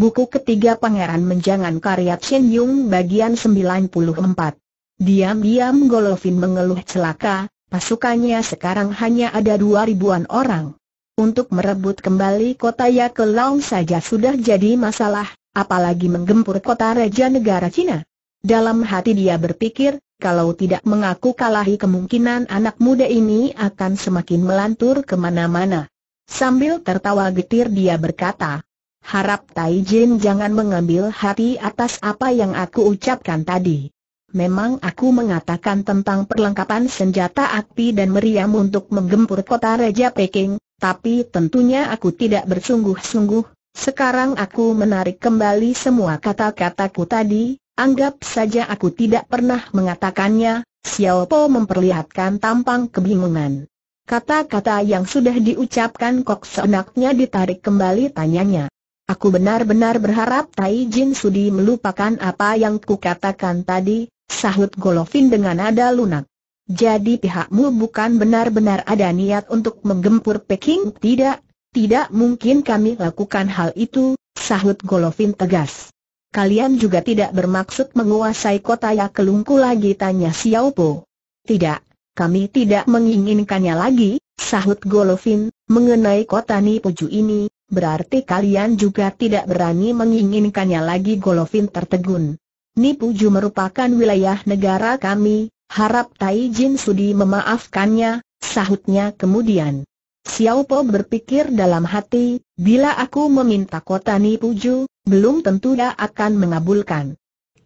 Buku ketiga Pangeran Menjangan karya Chen Yung bagian 94. Diam-diam Golovin mengeluh celaka, pasukannya sekarang hanya ada dua ribuan orang. Untuk merebut kembali kota Yakelau saja sudah jadi masalah, apalagi menggempur kota Raja Negara Cina. Dalam hati dia berpikir, kalau tidak mengaku kalahi kemungkinan anak muda ini akan semakin melantur kemana-mana. Sambil tertawa getir dia berkata, Harap Tai Jin jangan mengambil hati atas apa yang aku ucapkan tadi. Memang aku mengatakan tentang perlengkapan senjata api dan meriam untuk menggempur kota Raja Peking, tapi tentunya aku tidak bersungguh-sungguh. Sekarang aku menarik kembali semua kata-kataku tadi, anggap saja aku tidak pernah mengatakannya, Xiao Po memperlihatkan tampang kebingungan. Kata-kata yang sudah diucapkan kok seenaknya ditarik kembali tanyanya. Aku benar-benar berharap Tai Jin Sudi melupakan apa yang kukatakan tadi, sahut Golovin dengan nada lunak. Jadi pihakmu bukan benar-benar ada niat untuk menggempur Peking? Tidak, tidak mungkin kami lakukan hal itu, sahut Golovin tegas. Kalian juga tidak bermaksud menguasai kota Kelungku lagi tanya Xiao Po. Tidak, kami tidak menginginkannya lagi, sahut Golovin, mengenai kota Nipuju ini, Berarti kalian juga tidak berani menginginkannya lagi Golovin tertegun. Nipuju merupakan wilayah negara kami, harap Tai Jin Sudi memaafkannya, sahutnya kemudian. Xiao Po berpikir dalam hati, bila aku meminta kota Nipuju, belum tentu dia akan mengabulkan.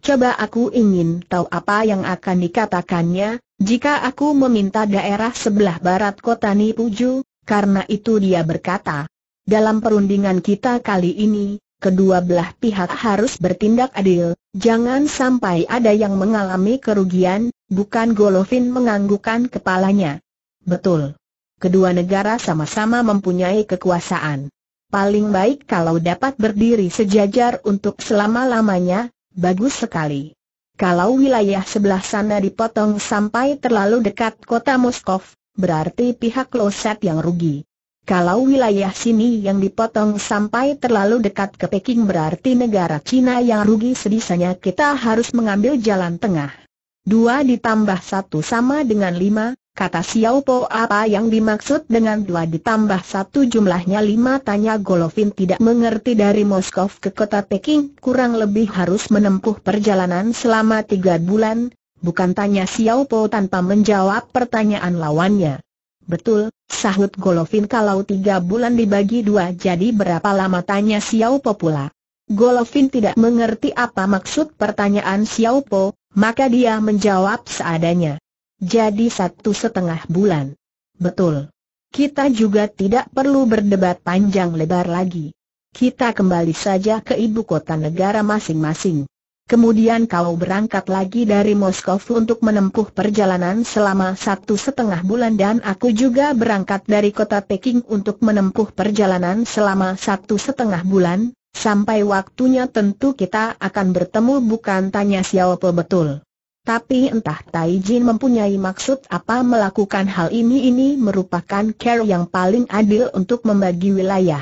Coba aku ingin tahu apa yang akan dikatakannya, jika aku meminta daerah sebelah barat kota Nipuju, karena itu dia berkata, dalam perundingan kita kali ini, kedua belah pihak harus bertindak adil, jangan sampai ada yang mengalami kerugian, bukan Golovin menganggukkan kepalanya. Betul. Kedua negara sama-sama mempunyai kekuasaan. Paling baik kalau dapat berdiri sejajar untuk selama-lamanya, bagus sekali. Kalau wilayah sebelah sana dipotong sampai terlalu dekat kota Moskov, berarti pihak Losat yang rugi. Kalau wilayah sini yang dipotong sampai terlalu dekat ke Peking berarti negara Cina yang rugi sedisanya kita harus mengambil jalan tengah. Dua ditambah satu sama dengan lima, kata Xiao Po apa yang dimaksud dengan dua ditambah satu jumlahnya lima tanya Golovin tidak mengerti dari Moskow ke kota Peking kurang lebih harus menempuh perjalanan selama tiga bulan, bukan tanya Xiao Po tanpa menjawab pertanyaan lawannya. Betul, sahut Golovin kalau tiga bulan dibagi dua jadi berapa lama tanya Xiao Po pula. Golovin tidak mengerti apa maksud pertanyaan Xiao Po, maka dia menjawab seadanya. Jadi satu setengah bulan. Betul. Kita juga tidak perlu berdebat panjang lebar lagi. Kita kembali saja ke ibu kota negara masing-masing. Kemudian kau berangkat lagi dari Moskow untuk menempuh perjalanan selama satu setengah bulan dan aku juga berangkat dari kota Peking untuk menempuh perjalanan selama satu setengah bulan, sampai waktunya tentu kita akan bertemu bukan tanya siapa betul. Tapi entah Taijin mempunyai maksud apa melakukan hal ini ini merupakan care yang paling adil untuk membagi wilayah.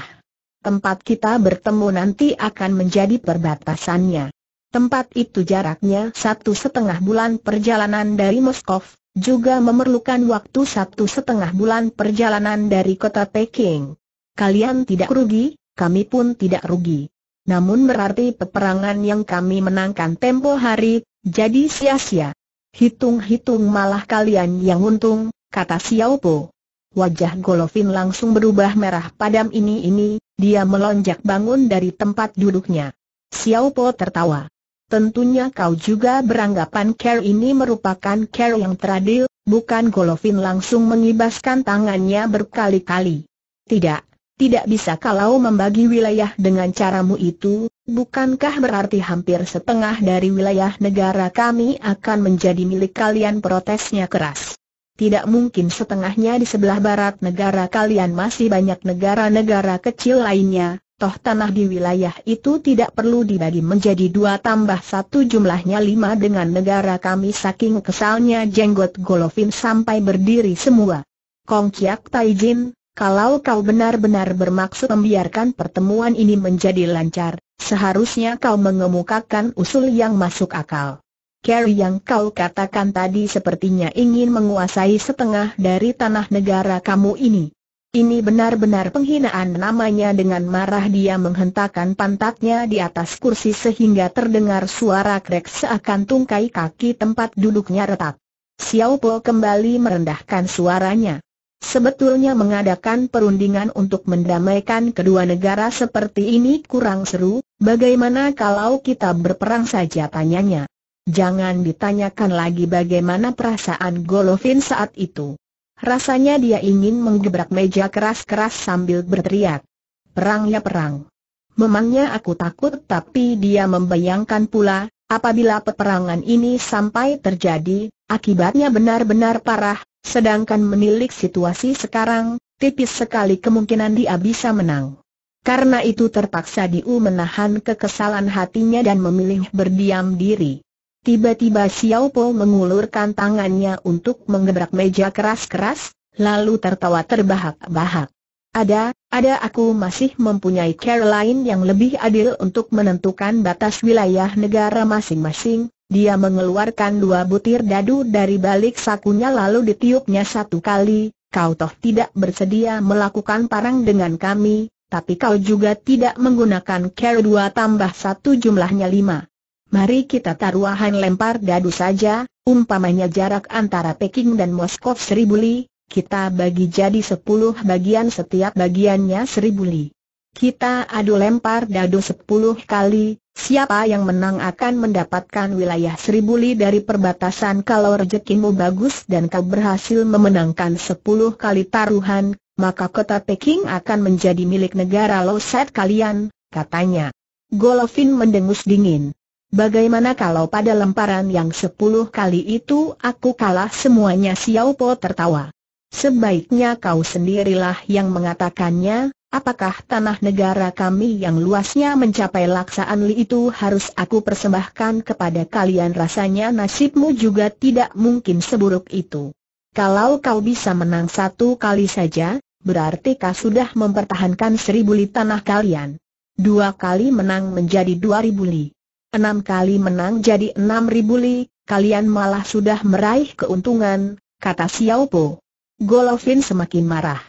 Tempat kita bertemu nanti akan menjadi perbatasannya. Tempat itu jaraknya satu setengah bulan perjalanan dari Moskov, juga memerlukan waktu satu setengah bulan perjalanan dari kota Peking. Kalian tidak rugi, kami pun tidak rugi. Namun berarti peperangan yang kami menangkan tempo hari, jadi sia-sia. Hitung-hitung malah kalian yang untung, kata Xiaopo. Wajah Golovin langsung berubah merah padam ini-ini, dia melonjak bangun dari tempat duduknya. Xiaopo tertawa. Tentunya kau juga beranggapan care ini merupakan care yang teradil, bukan Golovin langsung mengibaskan tangannya berkali-kali. Tidak, tidak bisa kalau membagi wilayah dengan caramu itu, bukankah berarti hampir setengah dari wilayah negara kami akan menjadi milik kalian protesnya keras. Tidak mungkin setengahnya di sebelah barat negara kalian masih banyak negara-negara kecil lainnya, Toh tanah di wilayah itu tidak perlu dibagi menjadi dua tambah satu jumlahnya lima dengan negara kami saking kesalnya jenggot Golovin sampai berdiri semua. Kong Kiak Taijin, kalau kau benar-benar bermaksud membiarkan pertemuan ini menjadi lancar, seharusnya kau mengemukakan usul yang masuk akal. Carry yang kau katakan tadi sepertinya ingin menguasai setengah dari tanah negara kamu ini. Ini benar-benar penghinaan namanya dengan marah dia menghentakkan pantatnya di atas kursi sehingga terdengar suara krek seakan tungkai kaki tempat duduknya retak. Xiao Po kembali merendahkan suaranya. Sebetulnya mengadakan perundingan untuk mendamaikan kedua negara seperti ini kurang seru, bagaimana kalau kita berperang saja tanyanya. Jangan ditanyakan lagi bagaimana perasaan Golovin saat itu. Rasanya dia ingin menggebrak meja keras-keras sambil berteriak. Perang ya perang. Memangnya aku takut tapi dia membayangkan pula, apabila peperangan ini sampai terjadi, akibatnya benar-benar parah, sedangkan menilik situasi sekarang, tipis sekali kemungkinan dia bisa menang. Karena itu terpaksa Diu menahan kekesalan hatinya dan memilih berdiam diri. Tiba-tiba Xiao Po mengulurkan tangannya untuk menggerak meja keras-keras, lalu tertawa terbahak-bahak. Ada, ada aku masih mempunyai lain yang lebih adil untuk menentukan batas wilayah negara masing-masing, dia mengeluarkan dua butir dadu dari balik sakunya lalu ditiupnya satu kali, kau toh tidak bersedia melakukan parang dengan kami, tapi kau juga tidak menggunakan care dua tambah satu jumlahnya lima. Mari kita taruhan lempar dadu saja, umpamanya jarak antara Peking dan Moskow seribu li, kita bagi jadi sepuluh bagian setiap bagiannya seribu li. Kita adu lempar dadu sepuluh kali, siapa yang menang akan mendapatkan wilayah seribu li dari perbatasan kalau rezekimu bagus dan kau berhasil memenangkan sepuluh kali taruhan, maka kota Peking akan menjadi milik negara Loset kalian, katanya. Golovin mendengus dingin. Bagaimana kalau pada lemparan yang sepuluh kali itu aku kalah semuanya Xiao tertawa. Sebaiknya kau sendirilah yang mengatakannya, apakah tanah negara kami yang luasnya mencapai laksaan li itu harus aku persembahkan kepada kalian rasanya nasibmu juga tidak mungkin seburuk itu. Kalau kau bisa menang satu kali saja, berarti kau sudah mempertahankan seribu li tanah kalian. Dua kali menang menjadi dua ribu li enam kali menang jadi enam ribu li, kalian malah sudah meraih keuntungan, kata Xiao Po. Golovin semakin marah.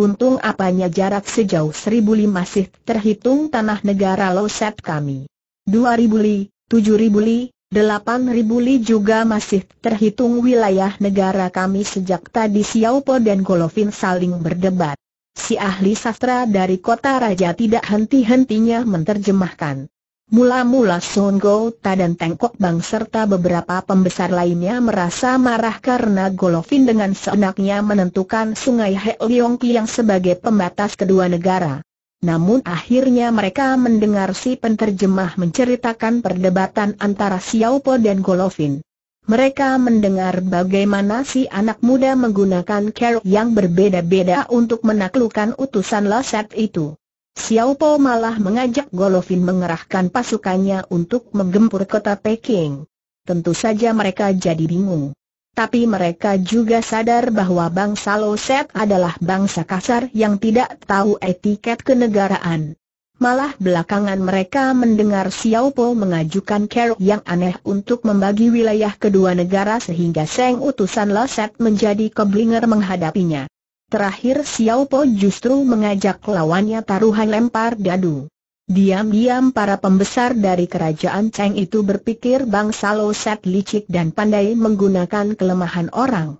Untung apanya jarak sejauh seribu li masih terhitung tanah negara loset kami. Dua ribu li, tujuh ribu li, delapan ribu li juga masih terhitung wilayah negara kami sejak tadi Xiao Po dan Golovin saling berdebat. Si ahli sastra dari kota raja tidak henti-hentinya menerjemahkan. Mula-mula Sun Ta dan Kok Bang serta beberapa pembesar lainnya merasa marah karena Golovin dengan seenaknya menentukan sungai Heoliongki yang sebagai pembatas kedua negara. Namun akhirnya mereka mendengar si penterjemah menceritakan perdebatan antara Xiao Po dan Golovin. Mereka mendengar bagaimana si anak muda menggunakan kerok yang berbeda-beda untuk menaklukkan utusan Laset itu. Xiao Po malah mengajak Golovin mengerahkan pasukannya untuk menggempur kota Peking. Tentu saja mereka jadi bingung. Tapi mereka juga sadar bahwa bangsa Loset adalah bangsa kasar yang tidak tahu etiket kenegaraan. Malah belakangan mereka mendengar Xiao Po mengajukan keruk yang aneh untuk membagi wilayah kedua negara sehingga Seng utusan Loset menjadi keblinger menghadapinya. Terakhir Xiao Po justru mengajak lawannya taruhan lempar dadu. Diam-diam para pembesar dari kerajaan Cheng itu berpikir bangsa set licik dan pandai menggunakan kelemahan orang.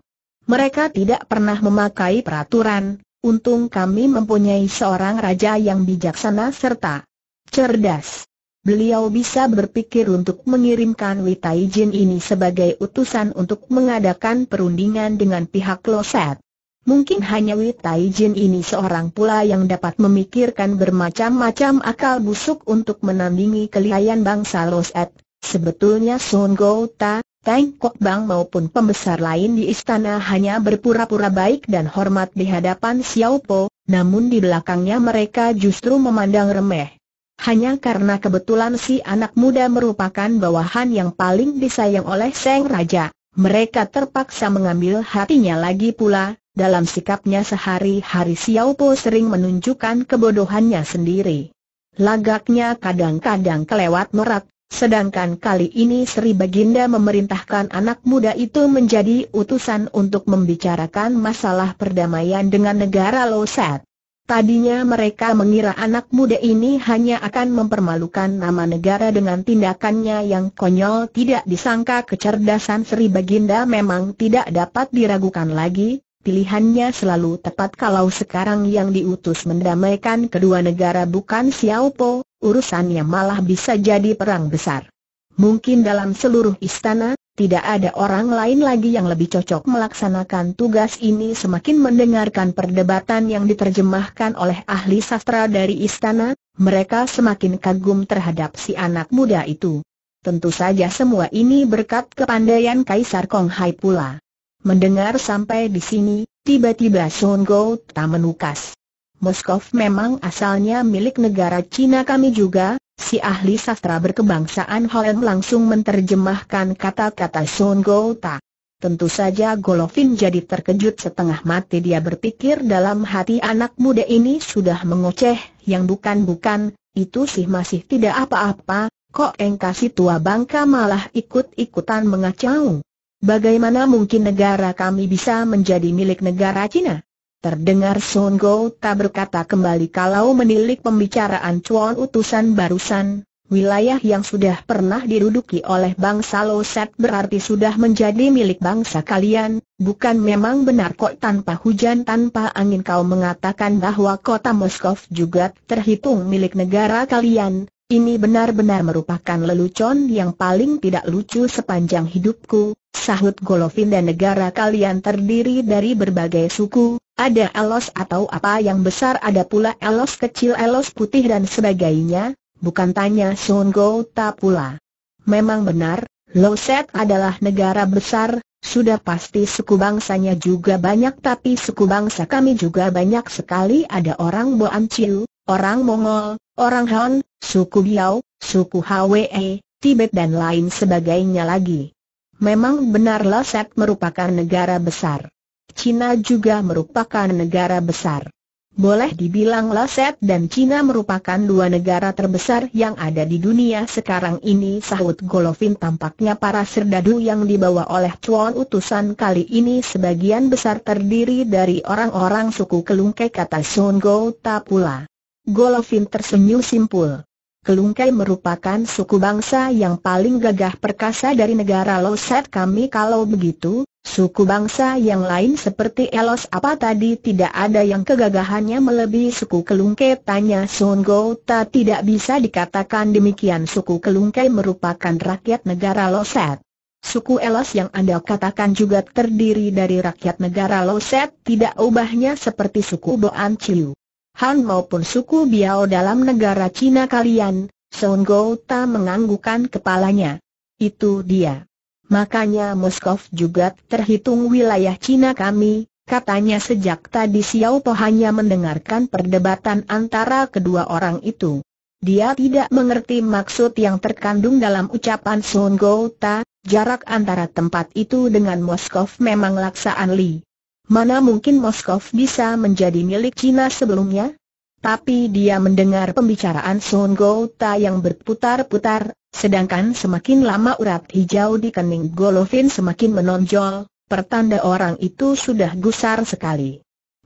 Mereka tidak pernah memakai peraturan, untung kami mempunyai seorang raja yang bijaksana serta cerdas. Beliau bisa berpikir untuk mengirimkan Witai Jin ini sebagai utusan untuk mengadakan perundingan dengan pihak Loset. Mungkin hanya Wei Taijin ini seorang pula yang dapat memikirkan bermacam-macam akal busuk untuk menandingi kelihayan bangsa Loset. Sebetulnya Sun Ta, Teng Kok Bang maupun pembesar lain di istana hanya berpura-pura baik dan hormat di hadapan Xiao Po, namun di belakangnya mereka justru memandang remeh. Hanya karena kebetulan si anak muda merupakan bawahan yang paling disayang oleh Seng Raja, mereka terpaksa mengambil hatinya lagi pula, dalam sikapnya sehari-hari Xiao Po sering menunjukkan kebodohannya sendiri. Lagaknya kadang-kadang kelewat merak, sedangkan kali ini Sri Baginda memerintahkan anak muda itu menjadi utusan untuk membicarakan masalah perdamaian dengan negara Loset. Tadinya mereka mengira anak muda ini hanya akan mempermalukan nama negara dengan tindakannya yang konyol tidak disangka kecerdasan Sri Baginda memang tidak dapat diragukan lagi, pilihannya selalu tepat kalau sekarang yang diutus mendamaikan kedua negara bukan Xiao Po, urusannya malah bisa jadi perang besar. Mungkin dalam seluruh istana, tidak ada orang lain lagi yang lebih cocok melaksanakan tugas ini semakin mendengarkan perdebatan yang diterjemahkan oleh ahli sastra dari istana, mereka semakin kagum terhadap si anak muda itu. Tentu saja semua ini berkat kepandaian Kaisar Kong Hai pula. Mendengar sampai di sini, tiba-tiba Sun Go tak menukas. Moskov memang asalnya milik negara Cina kami juga, si ahli sastra berkebangsaan Holland langsung menterjemahkan kata-kata Sun Go tak. Tentu saja Golovin jadi terkejut setengah mati dia berpikir dalam hati anak muda ini sudah mengoceh, yang bukan-bukan, itu sih masih tidak apa-apa, kok engkasi tua bangka malah ikut-ikutan mengacau. Bagaimana mungkin negara kami bisa menjadi milik negara Cina? Terdengar Sun Go tak berkata kembali kalau menilik pembicaraan cuan utusan barusan, wilayah yang sudah pernah diruduki oleh bangsa Loset berarti sudah menjadi milik bangsa kalian, bukan memang benar kok tanpa hujan tanpa angin kau mengatakan bahwa kota Moskov juga terhitung milik negara kalian, ini benar-benar merupakan lelucon yang paling tidak lucu sepanjang hidupku, sahut Golovin dan negara kalian terdiri dari berbagai suku, ada elos atau apa yang besar ada pula elos kecil elos putih dan sebagainya, bukan tanya Sun Gota pula. Memang benar, Loset adalah negara besar, sudah pasti suku bangsanya juga banyak tapi suku bangsa kami juga banyak sekali ada orang Boan Chiu, orang Mongol, orang Han, suku Biao, suku Hwe, Tibet dan lain sebagainya lagi. Memang benar Laset merupakan negara besar. Cina juga merupakan negara besar. Boleh dibilang Laset dan Cina merupakan dua negara terbesar yang ada di dunia sekarang ini sahut Golovin tampaknya para serdadu yang dibawa oleh Chuan utusan kali ini sebagian besar terdiri dari orang-orang suku Kelungke kata Gou Ta pula. Golovin tersenyum simpul. Kelungkai merupakan suku bangsa yang paling gagah perkasa dari negara Loset kami kalau begitu, suku bangsa yang lain seperti Elos apa tadi tidak ada yang kegagahannya melebihi suku Kelungkai tanya Songgota tidak bisa dikatakan demikian suku Kelungkai merupakan rakyat negara Loset. Suku Elos yang Anda katakan juga terdiri dari rakyat negara Loset tidak ubahnya seperti suku Boan Chiu. Han maupun suku Biao dalam negara Cina kalian, Song Ta menganggukan kepalanya. Itu dia. Makanya Moskov juga terhitung wilayah Cina kami, katanya sejak tadi Xiao Po hanya mendengarkan perdebatan antara kedua orang itu. Dia tidak mengerti maksud yang terkandung dalam ucapan Sun Ta. jarak antara tempat itu dengan Moskov memang laksaan Li. Mana mungkin Moskov bisa menjadi milik Cina sebelumnya? Tapi dia mendengar pembicaraan Sun Gouta yang berputar-putar, sedangkan semakin lama urat hijau di kening Golovin semakin menonjol, pertanda orang itu sudah gusar sekali.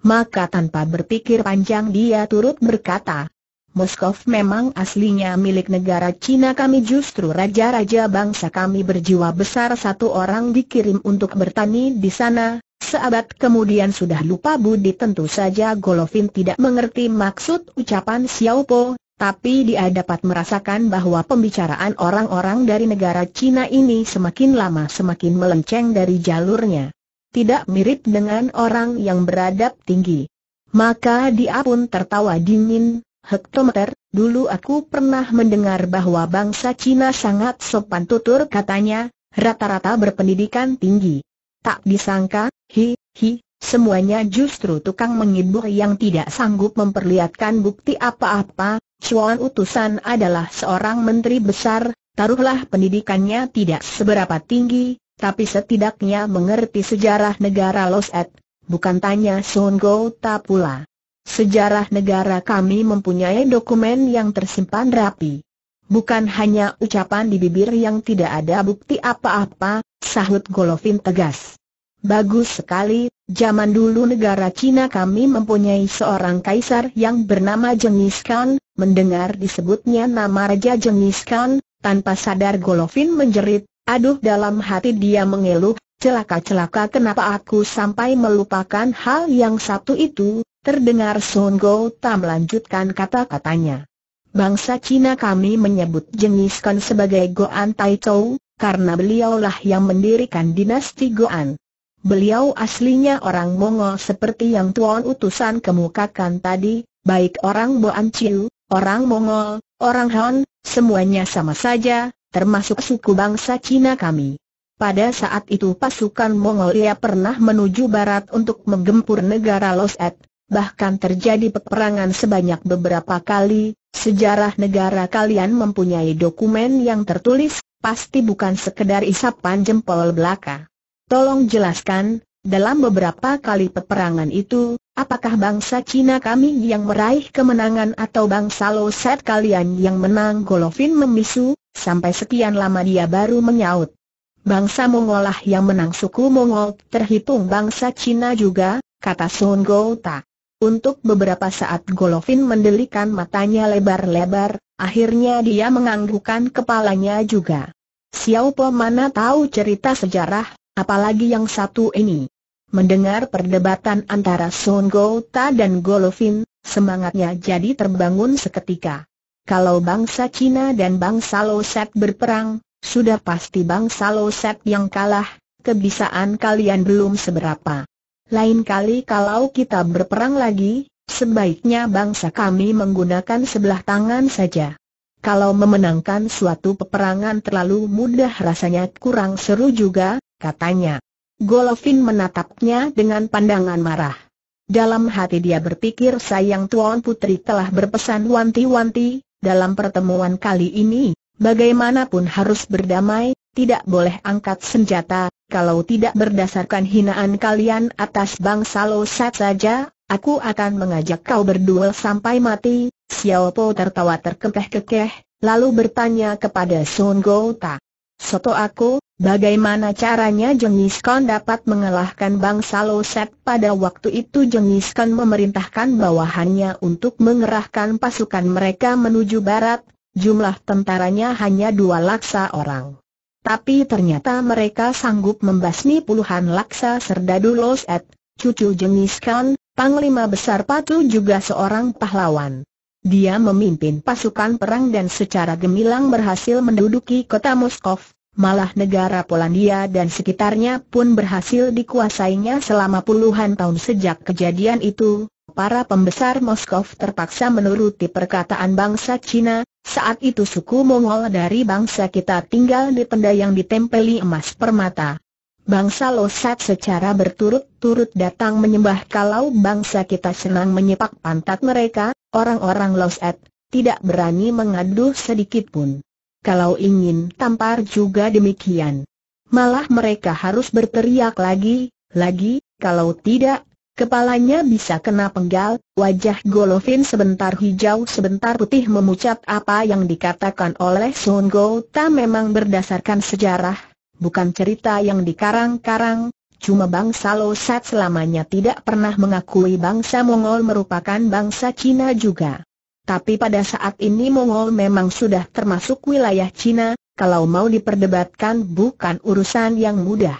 Maka tanpa berpikir panjang dia turut berkata, Moskov memang aslinya milik negara Cina kami justru raja-raja bangsa kami berjiwa besar satu orang dikirim untuk bertani di sana, Seabad kemudian sudah lupa Budi tentu saja Golovin tidak mengerti maksud ucapan Xiao Po, tapi dia dapat merasakan bahwa pembicaraan orang-orang dari negara Cina ini semakin lama semakin melenceng dari jalurnya. Tidak mirip dengan orang yang beradab tinggi. Maka dia pun tertawa dingin, hektometer, dulu aku pernah mendengar bahwa bangsa Cina sangat sopan tutur katanya, rata-rata berpendidikan tinggi. Tak disangka, Hi, hi, semuanya justru tukang menghibur yang tidak sanggup memperlihatkan bukti apa-apa, Chuan utusan adalah seorang menteri besar, taruhlah pendidikannya tidak seberapa tinggi, tapi setidaknya mengerti sejarah negara Loset, bukan tanya Sun Gouta pula. Sejarah negara kami mempunyai dokumen yang tersimpan rapi. Bukan hanya ucapan di bibir yang tidak ada bukti apa-apa, sahut Golovin tegas. Bagus sekali, zaman dulu negara Cina kami mempunyai seorang kaisar yang bernama Genghis Khan, mendengar disebutnya nama Raja Genghis Khan, tanpa sadar Golovin menjerit, aduh dalam hati dia mengeluh, celaka-celaka kenapa aku sampai melupakan hal yang satu itu, terdengar Sun Go melanjutkan kata-katanya. Bangsa Cina kami menyebut Genghis Khan sebagai Goan Chou, karena beliaulah yang mendirikan dinasti Goan. Beliau aslinya orang Mongol seperti yang Tuan Utusan kemukakan tadi, baik orang Boan Chiu, orang Mongol, orang Han, semuanya sama saja, termasuk suku bangsa Cina kami. Pada saat itu pasukan Mongol ia pernah menuju barat untuk menggempur negara Loset, bahkan terjadi peperangan sebanyak beberapa kali, sejarah negara kalian mempunyai dokumen yang tertulis, pasti bukan sekedar isapan jempol belaka. Tolong jelaskan, dalam beberapa kali peperangan itu, apakah bangsa Cina kami yang meraih kemenangan atau bangsa Loset kalian yang menang Golovin memisu, sampai sekian lama dia baru menyaut. Bangsa Mongolah yang menang suku Mongol, terhitung bangsa Cina juga, kata Sun Gouta. Untuk beberapa saat Golovin mendelikan matanya lebar-lebar, akhirnya dia menganggukkan kepalanya juga. Siapa mana tahu cerita sejarah, apalagi yang satu ini. Mendengar perdebatan antara Son Gota dan Golovin, semangatnya jadi terbangun seketika. Kalau bangsa Cina dan bangsa Loset berperang, sudah pasti bangsa Loset yang kalah, kebisaan kalian belum seberapa. Lain kali kalau kita berperang lagi, sebaiknya bangsa kami menggunakan sebelah tangan saja. Kalau memenangkan suatu peperangan terlalu mudah rasanya kurang seru juga, katanya. Golovin menatapnya dengan pandangan marah. Dalam hati dia berpikir sayang Tuan Putri telah berpesan wanti-wanti, dalam pertemuan kali ini, bagaimanapun harus berdamai, tidak boleh angkat senjata, kalau tidak berdasarkan hinaan kalian atas bangsa Losat saja, aku akan mengajak kau berduel sampai mati, Xiao Po tertawa terkekeh-kekeh, lalu bertanya kepada Sun Ta. Soto aku, Bagaimana caranya Khan dapat mengalahkan bangsa Loset pada waktu itu Khan memerintahkan bawahannya untuk mengerahkan pasukan mereka menuju barat, jumlah tentaranya hanya dua laksa orang. Tapi ternyata mereka sanggup membasmi puluhan laksa serdadu Loset, cucu Khan, Panglima Besar Patu juga seorang pahlawan. Dia memimpin pasukan perang dan secara gemilang berhasil menduduki kota Moskov malah negara Polandia dan sekitarnya pun berhasil dikuasainya selama puluhan tahun sejak kejadian itu. Para pembesar Moskow terpaksa menuruti perkataan bangsa Cina, saat itu suku Mongol dari bangsa kita tinggal di tenda yang ditempeli emas permata. Bangsa Losat secara berturut-turut datang menyembah kalau bangsa kita senang menyepak pantat mereka, orang-orang Losat tidak berani mengadu sedikit pun kalau ingin tampar juga demikian. Malah mereka harus berteriak lagi, lagi, kalau tidak, kepalanya bisa kena penggal, wajah Golovin sebentar hijau sebentar putih memucat apa yang dikatakan oleh Sun Gouta memang berdasarkan sejarah, bukan cerita yang dikarang-karang, cuma bangsa Losat selamanya tidak pernah mengakui bangsa Mongol merupakan bangsa Cina juga. Tapi pada saat ini Mongol memang sudah termasuk wilayah Cina, kalau mau diperdebatkan bukan urusan yang mudah.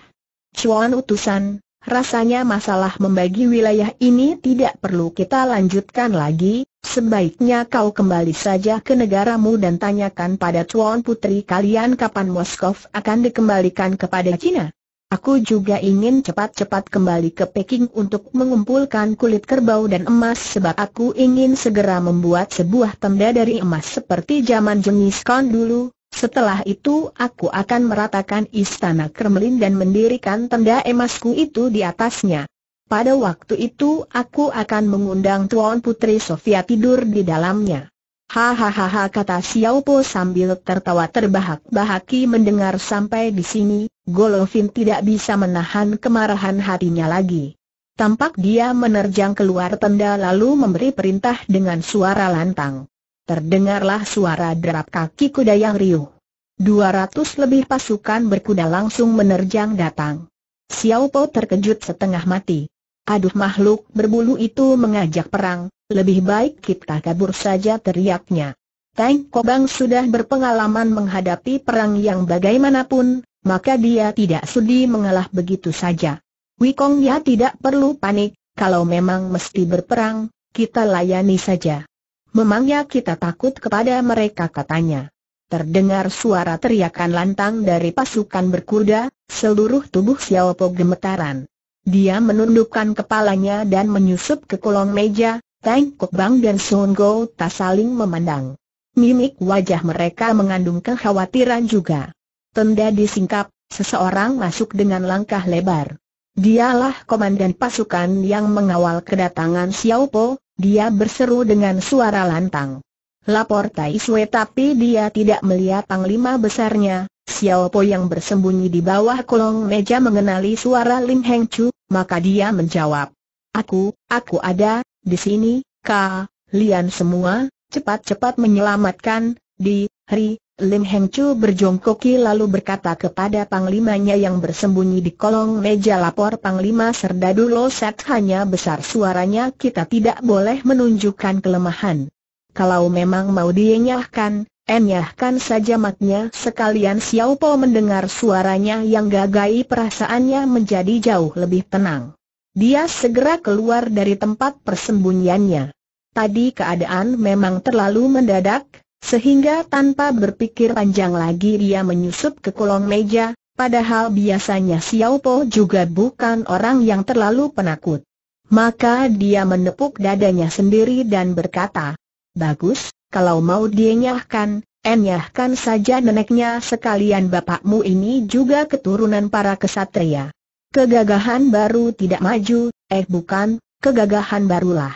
Cuan utusan, rasanya masalah membagi wilayah ini tidak perlu kita lanjutkan lagi, sebaiknya kau kembali saja ke negaramu dan tanyakan pada Cuan Putri kalian kapan Moskow akan dikembalikan kepada Cina. Aku juga ingin cepat-cepat kembali ke Peking untuk mengumpulkan kulit kerbau dan emas sebab aku ingin segera membuat sebuah tenda dari emas seperti zaman jenis Khan dulu. Setelah itu aku akan meratakan istana Kremlin dan mendirikan tenda emasku itu di atasnya. Pada waktu itu aku akan mengundang Tuan Putri Sofia tidur di dalamnya. Hahaha kata Xiao Po sambil tertawa terbahak-bahaki mendengar sampai di sini, Golovin tidak bisa menahan kemarahan hatinya lagi. Tampak dia menerjang keluar tenda lalu memberi perintah dengan suara lantang. Terdengarlah suara derap kaki kuda yang riuh. 200 lebih pasukan berkuda langsung menerjang datang. Xiao Po terkejut setengah mati. Aduh makhluk berbulu itu mengajak perang, lebih baik kita kabur saja teriaknya. Tang Kobang sudah berpengalaman menghadapi perang yang bagaimanapun, maka dia tidak sudi mengalah begitu saja. Wikong ya tidak perlu panik, kalau memang mesti berperang, kita layani saja. Memangnya kita takut kepada mereka katanya. Terdengar suara teriakan lantang dari pasukan berkuda, seluruh tubuh Xiao Po gemetaran. Dia menundukkan kepalanya dan menyusup ke kolong meja, Tang Kok Bang dan Sun Go tak saling memandang. Mimik wajah mereka mengandung kekhawatiran juga. Tenda disingkap, seseorang masuk dengan langkah lebar. Dialah komandan pasukan yang mengawal kedatangan Xiao Po, dia berseru dengan suara lantang. Lapor Tai Sui tapi dia tidak melihat panglima besarnya, Xiao Po yang bersembunyi di bawah kolong meja mengenali suara Lim Heng Chu, maka dia menjawab. Aku, aku ada, di sini, Ka, Lian semua, cepat-cepat menyelamatkan, di, Ri, Lim Heng Chu berjongkoki lalu berkata kepada panglimanya yang bersembunyi di kolong meja lapor Panglima Serdadu Lo set hanya besar suaranya kita tidak boleh menunjukkan kelemahan. Kalau memang mau dienyahkan, enyahkan saja matnya sekalian Xiao Po mendengar suaranya yang gagai perasaannya menjadi jauh lebih tenang. Dia segera keluar dari tempat persembunyiannya. Tadi keadaan memang terlalu mendadak, sehingga tanpa berpikir panjang lagi dia menyusup ke kolong meja, padahal biasanya Xiao Po juga bukan orang yang terlalu penakut. Maka dia menepuk dadanya sendiri dan berkata, Bagus, kalau mau dienyahkan, enyahkan saja neneknya sekalian bapakmu ini juga keturunan para kesatria. Kegagahan baru tidak maju, eh bukan, kegagahan barulah.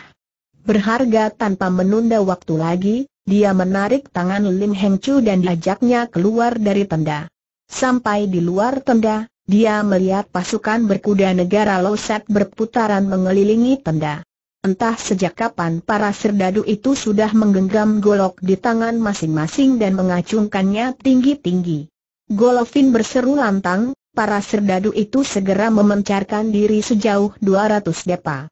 Berharga tanpa menunda waktu lagi, dia menarik tangan Lin Heng Chu dan diajaknya keluar dari tenda. Sampai di luar tenda, dia melihat pasukan berkuda negara Loset berputaran mengelilingi tenda. Entah sejak kapan para serdadu itu sudah menggenggam golok di tangan masing-masing dan mengacungkannya tinggi-tinggi. Golovin berseru lantang, para serdadu itu segera memencarkan diri sejauh 200 depa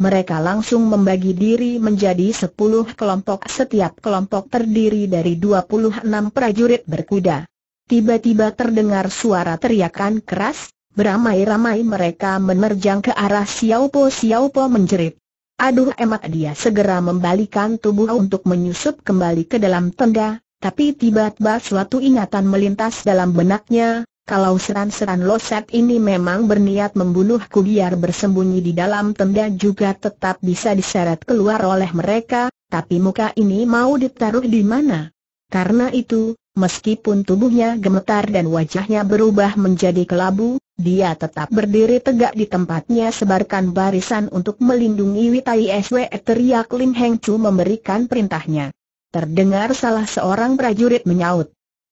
mereka langsung membagi diri menjadi sepuluh kelompok setiap kelompok terdiri dari dua puluh enam prajurit berkuda. Tiba-tiba terdengar suara teriakan keras, beramai-ramai mereka menerjang ke arah Xiaopo Xiaopo menjerit. Aduh emak dia segera membalikan tubuh untuk menyusup kembali ke dalam tenda, tapi tiba-tiba suatu ingatan melintas dalam benaknya, kalau seran-seran loset ini memang berniat membunuhku biar bersembunyi di dalam tenda juga tetap bisa diseret keluar oleh mereka, tapi muka ini mau ditaruh di mana? Karena itu, meskipun tubuhnya gemetar dan wajahnya berubah menjadi kelabu, dia tetap berdiri tegak di tempatnya sebarkan barisan untuk melindungi Witai SW teriak Lim Heng Chu memberikan perintahnya. Terdengar salah seorang prajurit menyaut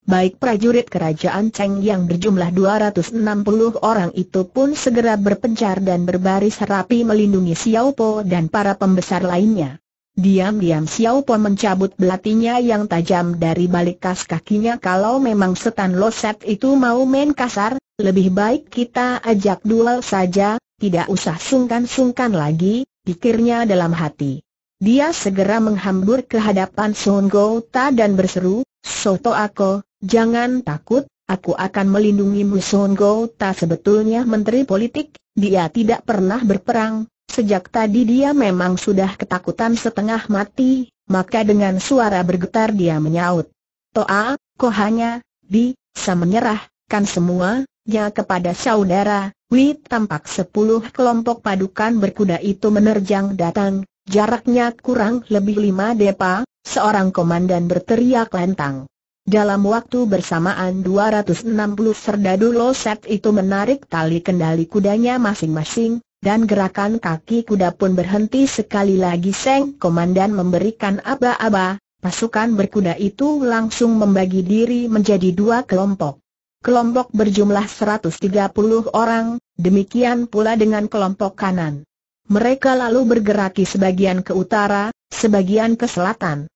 baik prajurit kerajaan Cheng yang berjumlah 260 orang itu pun segera berpencar dan berbaris rapi melindungi Xiao Po dan para pembesar lainnya. Diam-diam Xiao Po mencabut belatinya yang tajam dari balik kas kakinya kalau memang setan loset itu mau main kasar, lebih baik kita ajak duel saja, tidak usah sungkan-sungkan lagi, pikirnya dalam hati. Dia segera menghambur ke hadapan Sun Ta dan berseru, Soto Ako. Jangan takut, aku akan melindungimu Son Gota sebetulnya menteri politik, dia tidak pernah berperang, sejak tadi dia memang sudah ketakutan setengah mati, maka dengan suara bergetar dia menyaut. Toa, kau hanya, di, bisa semua? ya kepada saudara, Wi tampak sepuluh kelompok padukan berkuda itu menerjang datang, jaraknya kurang lebih lima depa, seorang komandan berteriak lantang. Dalam waktu bersamaan 260 serdadu loset itu menarik tali kendali kudanya masing-masing, dan gerakan kaki kuda pun berhenti sekali lagi Seng Komandan memberikan aba-aba, pasukan berkuda itu langsung membagi diri menjadi dua kelompok. Kelompok berjumlah 130 orang, demikian pula dengan kelompok kanan. Mereka lalu bergerak sebagian ke utara, sebagian ke selatan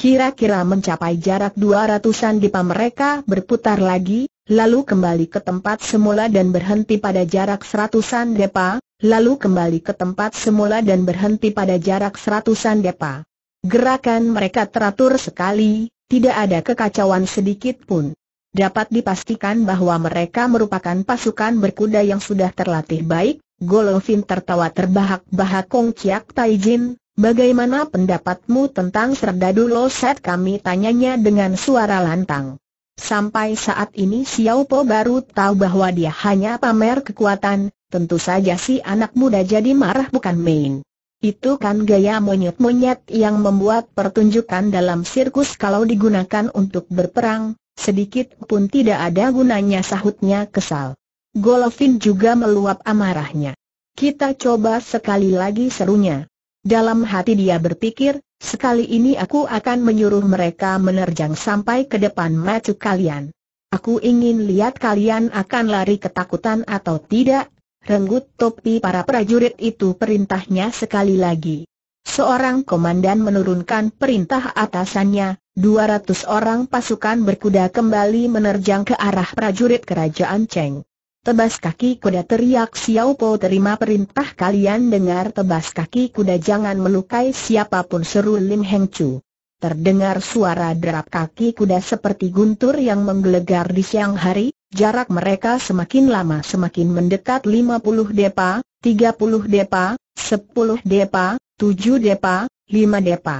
kira-kira mencapai jarak dua ratusan dipa mereka berputar lagi, lalu kembali ke tempat semula dan berhenti pada jarak seratusan depa, lalu kembali ke tempat semula dan berhenti pada jarak seratusan depa. Gerakan mereka teratur sekali, tidak ada kekacauan sedikit pun. Dapat dipastikan bahwa mereka merupakan pasukan berkuda yang sudah terlatih baik, Golovin tertawa terbahak-bahak Kong Chiak Tai Jin, Bagaimana pendapatmu tentang Serdadu Loset kami tanyanya dengan suara lantang. Sampai saat ini Xiao Po baru tahu bahwa dia hanya pamer kekuatan, tentu saja si anak muda jadi marah bukan main. Itu kan gaya monyet-monyet yang membuat pertunjukan dalam sirkus kalau digunakan untuk berperang, sedikit pun tidak ada gunanya sahutnya kesal. Golovin juga meluap amarahnya. Kita coba sekali lagi serunya. Dalam hati dia berpikir, sekali ini aku akan menyuruh mereka menerjang sampai ke depan mata kalian. Aku ingin lihat kalian akan lari ketakutan atau tidak. Renggut topi para prajurit itu perintahnya sekali lagi. Seorang komandan menurunkan perintah atasannya, 200 orang pasukan berkuda kembali menerjang ke arah prajurit kerajaan Cheng. Tebas kaki kuda teriak Xiao Po terima perintah kalian dengar tebas kaki kuda jangan melukai siapapun seru Lim Heng Chu. Terdengar suara derap kaki kuda seperti guntur yang menggelegar di siang hari, jarak mereka semakin lama semakin mendekat 50 depa, 30 depa, 10 depa, 7 depa, 5 depa.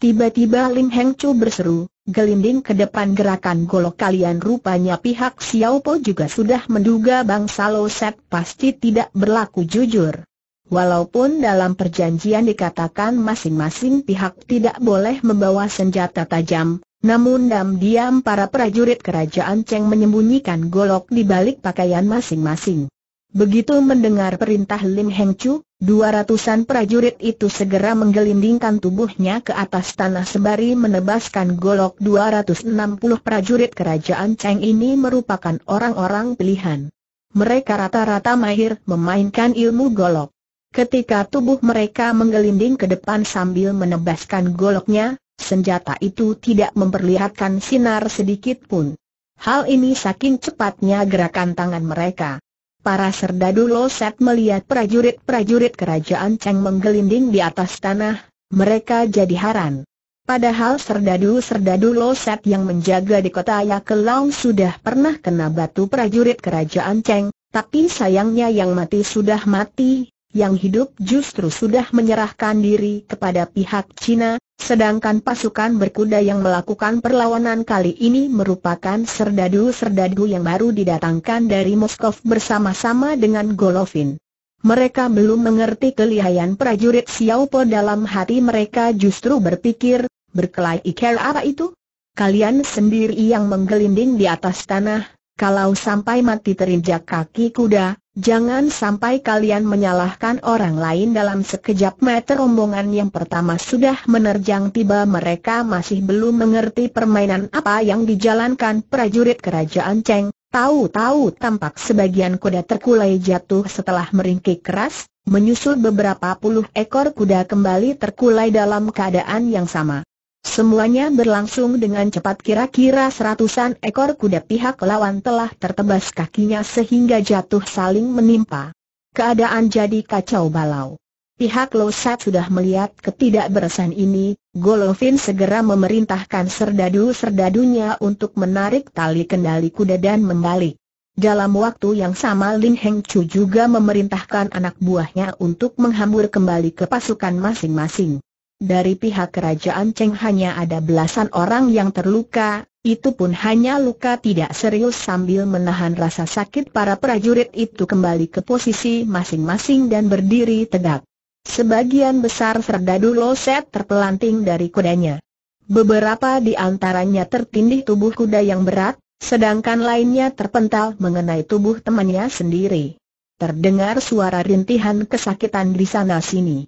Tiba-tiba Lim Heng Chu berseru, gelinding ke depan gerakan golok kalian rupanya pihak Xiao Po juga sudah menduga bangsa Lo Set pasti tidak berlaku jujur. Walaupun dalam perjanjian dikatakan masing-masing pihak tidak boleh membawa senjata tajam, namun diam-diam para prajurit kerajaan Cheng menyembunyikan golok di balik pakaian masing-masing. Begitu mendengar perintah Lim Heng Chu, dua ratusan prajurit itu segera menggelindingkan tubuhnya ke atas tanah sembari menebaskan golok dua ratus enam puluh prajurit kerajaan Cheng ini merupakan orang-orang pilihan. Mereka rata-rata mahir memainkan ilmu golok. Ketika tubuh mereka menggelinding ke depan sambil menebaskan goloknya, senjata itu tidak memperlihatkan sinar sedikit pun. Hal ini saking cepatnya gerakan tangan mereka. Para serdadu Loset melihat prajurit-prajurit kerajaan Cheng menggelinding di atas tanah, mereka jadi heran. Padahal serdadu-serdadu Loset yang menjaga di kota Yakelong sudah pernah kena batu prajurit kerajaan Cheng, tapi sayangnya yang mati sudah mati, yang hidup justru sudah menyerahkan diri kepada pihak Cina, sedangkan pasukan berkuda yang melakukan perlawanan kali ini merupakan serdadu-serdadu yang baru didatangkan dari Moskow bersama-sama dengan Golovin. Mereka belum mengerti kelihayan prajurit Xiaopo dalam hati mereka justru berpikir, berkelahi ikir apa itu? Kalian sendiri yang menggelinding di atas tanah, kalau sampai mati terinjak kaki kuda, Jangan sampai kalian menyalahkan orang lain dalam sekejap mata rombongan yang pertama sudah menerjang tiba mereka masih belum mengerti permainan apa yang dijalankan prajurit kerajaan Cheng. Tahu-tahu tampak sebagian kuda terkulai jatuh setelah meringkik keras, menyusul beberapa puluh ekor kuda kembali terkulai dalam keadaan yang sama. Semuanya berlangsung dengan cepat kira-kira seratusan ekor kuda pihak lawan telah tertebas kakinya sehingga jatuh saling menimpa. Keadaan jadi kacau balau. Pihak Losat sudah melihat ketidakberesan ini, Golovin segera memerintahkan serdadu-serdadunya untuk menarik tali kendali kuda dan membalik. Dalam waktu yang sama Lin Heng Chu juga memerintahkan anak buahnya untuk menghambur kembali ke pasukan masing-masing dari pihak kerajaan Cheng hanya ada belasan orang yang terluka, itu pun hanya luka tidak serius sambil menahan rasa sakit para prajurit itu kembali ke posisi masing-masing dan berdiri tegak. Sebagian besar Serdadu Loset terpelanting dari kudanya. Beberapa di antaranya tertindih tubuh kuda yang berat, sedangkan lainnya terpental mengenai tubuh temannya sendiri. Terdengar suara rintihan kesakitan di sana-sini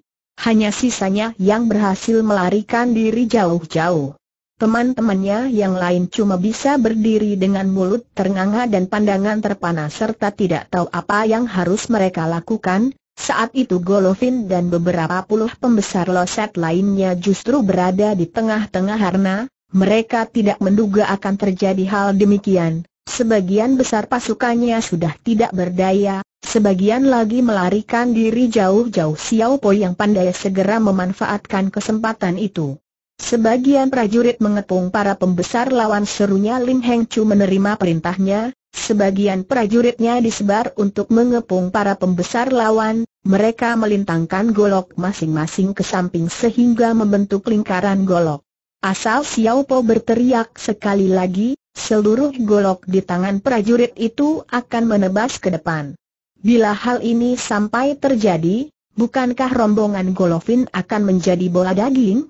hanya sisanya yang berhasil melarikan diri jauh-jauh. Teman-temannya yang lain cuma bisa berdiri dengan mulut ternganga dan pandangan terpana serta tidak tahu apa yang harus mereka lakukan, saat itu Golovin dan beberapa puluh pembesar loset lainnya justru berada di tengah-tengah karena mereka tidak menduga akan terjadi hal demikian. Sebagian besar pasukannya sudah tidak berdaya, Sebagian lagi melarikan diri jauh-jauh Xiao Po yang pandai segera memanfaatkan kesempatan itu. Sebagian prajurit mengepung para pembesar lawan serunya Lim Heng Chu menerima perintahnya, sebagian prajuritnya disebar untuk mengepung para pembesar lawan, mereka melintangkan golok masing-masing ke samping sehingga membentuk lingkaran golok. Asal Xiao Po berteriak sekali lagi, seluruh golok di tangan prajurit itu akan menebas ke depan. Bila hal ini sampai terjadi, bukankah rombongan Golovin akan menjadi bola daging?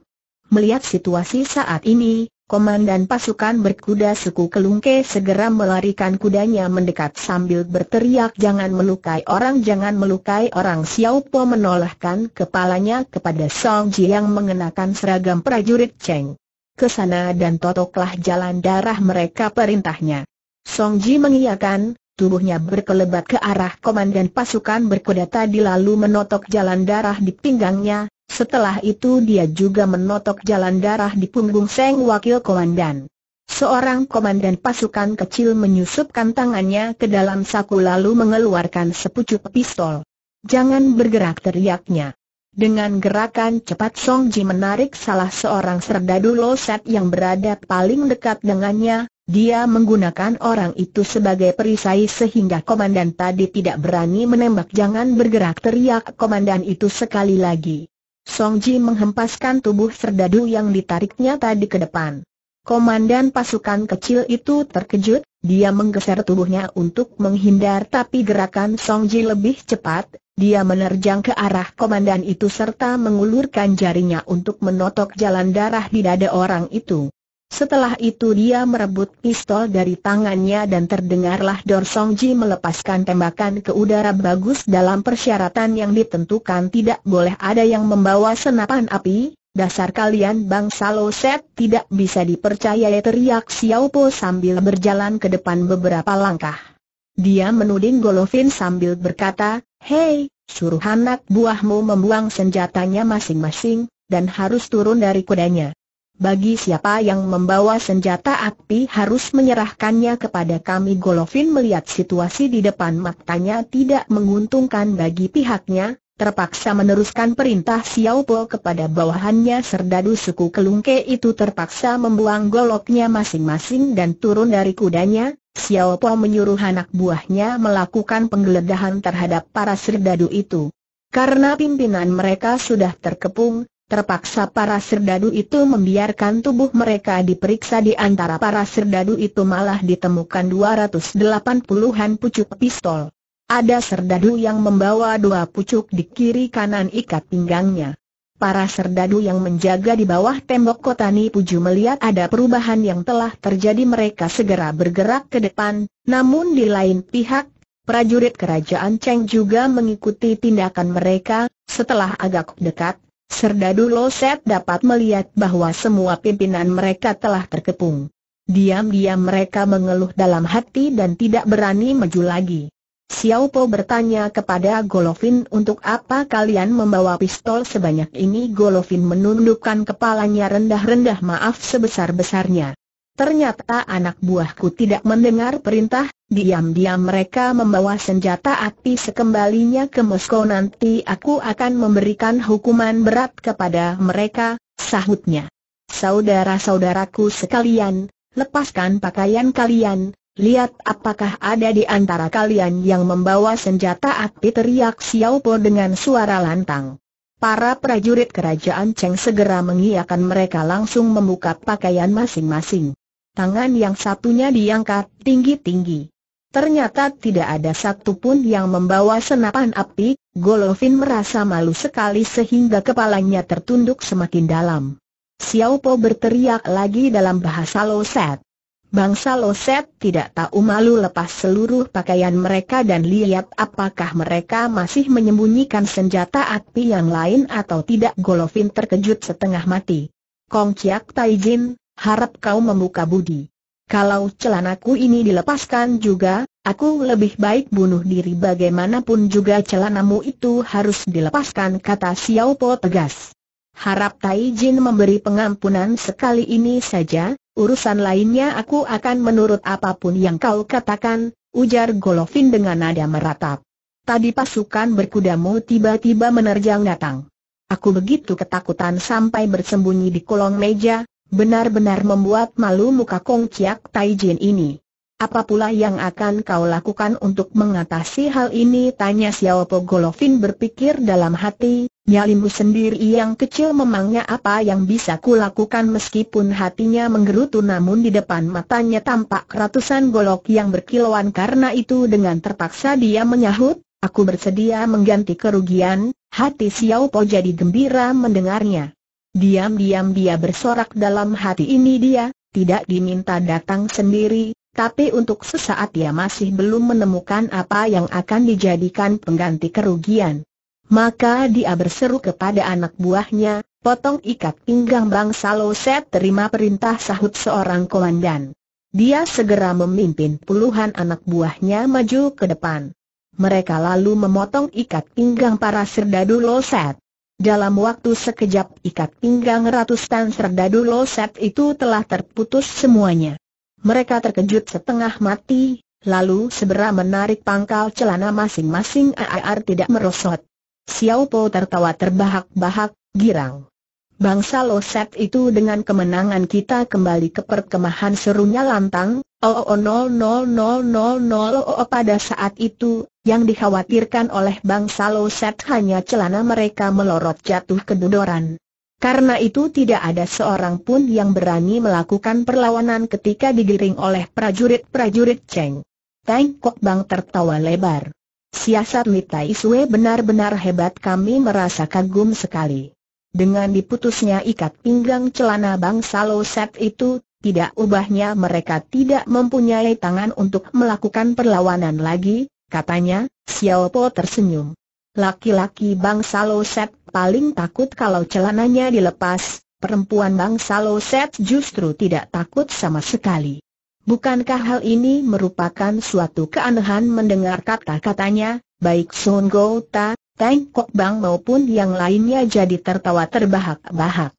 Melihat situasi saat ini, komandan pasukan berkuda suku Kelungke segera melarikan kudanya mendekat sambil berteriak jangan melukai orang jangan melukai orang Xiao Po menolakkan kepalanya kepada Song Ji yang mengenakan seragam prajurit Cheng. Kesana dan totoklah jalan darah mereka perintahnya. Song Ji mengiyakan, Tubuhnya berkelebat ke arah komandan pasukan berkuda tadi lalu menotok jalan darah di pinggangnya, setelah itu dia juga menotok jalan darah di punggung Seng Wakil Komandan. Seorang komandan pasukan kecil menyusupkan tangannya ke dalam saku lalu mengeluarkan sepucuk pistol. Jangan bergerak teriaknya. Dengan gerakan cepat Song Ji menarik salah seorang serdadu loset yang berada paling dekat dengannya, dia menggunakan orang itu sebagai perisai sehingga komandan tadi tidak berani menembak Jangan bergerak teriak komandan itu sekali lagi Song Ji menghempaskan tubuh serdadu yang ditariknya tadi ke depan Komandan pasukan kecil itu terkejut, dia menggeser tubuhnya untuk menghindar tapi gerakan Song Ji lebih cepat, dia menerjang ke arah komandan itu serta mengulurkan jarinya untuk menotok jalan darah di dada orang itu. Setelah itu dia merebut pistol dari tangannya dan terdengarlah Dor Songji melepaskan tembakan ke udara bagus dalam persyaratan yang ditentukan tidak boleh ada yang membawa senapan api, dasar kalian bangsa loset tidak bisa dipercaya teriak Xiao Po sambil berjalan ke depan beberapa langkah. Dia menuding Golovin sambil berkata, Hei, suruh anak buahmu membuang senjatanya masing-masing, dan harus turun dari kudanya. Bagi siapa yang membawa senjata api harus menyerahkannya kepada kami Golovin melihat situasi di depan matanya tidak menguntungkan bagi pihaknya, terpaksa meneruskan perintah Xiao Po kepada bawahannya serdadu suku Kelungke itu terpaksa membuang goloknya masing-masing dan turun dari kudanya, Xiao Po menyuruh anak buahnya melakukan penggeledahan terhadap para serdadu itu. Karena pimpinan mereka sudah terkepung, Terpaksa para serdadu itu membiarkan tubuh mereka diperiksa di antara para serdadu itu malah ditemukan 280-an pucuk pistol. Ada serdadu yang membawa dua pucuk di kiri kanan ikat pinggangnya. Para serdadu yang menjaga di bawah tembok Kotani Puju melihat ada perubahan yang telah terjadi mereka segera bergerak ke depan, namun di lain pihak, prajurit kerajaan Cheng juga mengikuti tindakan mereka, setelah agak dekat, Serdadu Loset dapat melihat bahwa semua pimpinan mereka telah terkepung. Diam-diam mereka mengeluh dalam hati dan tidak berani maju lagi. Xiao Po bertanya kepada Golovin untuk apa kalian membawa pistol sebanyak ini Golovin menundukkan kepalanya rendah-rendah maaf sebesar-besarnya. Ternyata anak buahku tidak mendengar perintah, Diam-diam mereka membawa senjata api sekembalinya ke Moskow nanti aku akan memberikan hukuman berat kepada mereka, sahutnya. Saudara-saudaraku sekalian, lepaskan pakaian kalian, lihat apakah ada di antara kalian yang membawa senjata api teriak Xiaopo dengan suara lantang. Para prajurit kerajaan Cheng segera mengiakan mereka langsung membuka pakaian masing-masing. Tangan yang satunya diangkat tinggi-tinggi Ternyata tidak ada satupun yang membawa senapan api, Golovin merasa malu sekali sehingga kepalanya tertunduk semakin dalam. Xiao Po berteriak lagi dalam bahasa Loset. Bangsa Loset tidak tahu malu lepas seluruh pakaian mereka dan lihat apakah mereka masih menyembunyikan senjata api yang lain atau tidak Golovin terkejut setengah mati. Kong Chiak Taijin, harap kau membuka budi. Kalau celanaku ini dilepaskan juga, aku lebih baik bunuh diri bagaimanapun juga celanamu itu harus dilepaskan kata Xiao Po tegas. Harap Tai Jin memberi pengampunan sekali ini saja, urusan lainnya aku akan menurut apapun yang kau katakan, ujar Golovin dengan nada meratap. Tadi pasukan berkudamu tiba-tiba menerjang datang. Aku begitu ketakutan sampai bersembunyi di kolong meja, Benar-benar membuat malu muka Kong Chiak Tai ini. Apa pula yang akan kau lakukan untuk mengatasi hal ini? Tanya Xiao Po Golovin berpikir dalam hati, nyalimu sendiri yang kecil memangnya apa yang bisa ku lakukan meskipun hatinya menggerutu namun di depan matanya tampak ratusan golok yang berkilauan karena itu dengan terpaksa dia menyahut, aku bersedia mengganti kerugian, hati Xiao Po jadi gembira mendengarnya. Diam-diam dia bersorak dalam hati ini dia, tidak diminta datang sendiri, tapi untuk sesaat dia masih belum menemukan apa yang akan dijadikan pengganti kerugian. Maka dia berseru kepada anak buahnya, potong ikat pinggang Bang terima perintah sahut seorang komandan. Dia segera memimpin puluhan anak buahnya maju ke depan. Mereka lalu memotong ikat pinggang para serdadu Loset. Dalam waktu sekejap ikat pinggang ratus tan serdadu loset itu telah terputus semuanya. Mereka terkejut setengah mati, lalu segera menarik pangkal celana masing-masing AAR tidak merosot. Xiao Po tertawa terbahak-bahak, girang. Bangsa Loset itu dengan kemenangan kita kembali ke perkemahan serunya lantang, oh, oh, oh, oh nol, nol, nol, nol, oh, oh, oh pada saat itu, yang dikhawatirkan oleh bang Salo Set hanya celana mereka melorot jatuh ke dudoran. Karena itu tidak ada seorang pun yang berani melakukan perlawanan ketika digiring oleh prajurit-prajurit Cheng. Tang Kok Bang tertawa lebar. Siasat Li Tai benar-benar hebat kami merasa kagum sekali. Dengan diputusnya ikat pinggang celana bang Salo Set itu, tidak ubahnya mereka tidak mempunyai tangan untuk melakukan perlawanan lagi, katanya, Xiao Po tersenyum. Laki-laki bangsa Set paling takut kalau celananya dilepas, perempuan bangsa Set justru tidak takut sama sekali. Bukankah hal ini merupakan suatu keanehan mendengar kata-katanya, baik Sun Ta, Tang Kok Bang maupun yang lainnya jadi tertawa terbahak-bahak.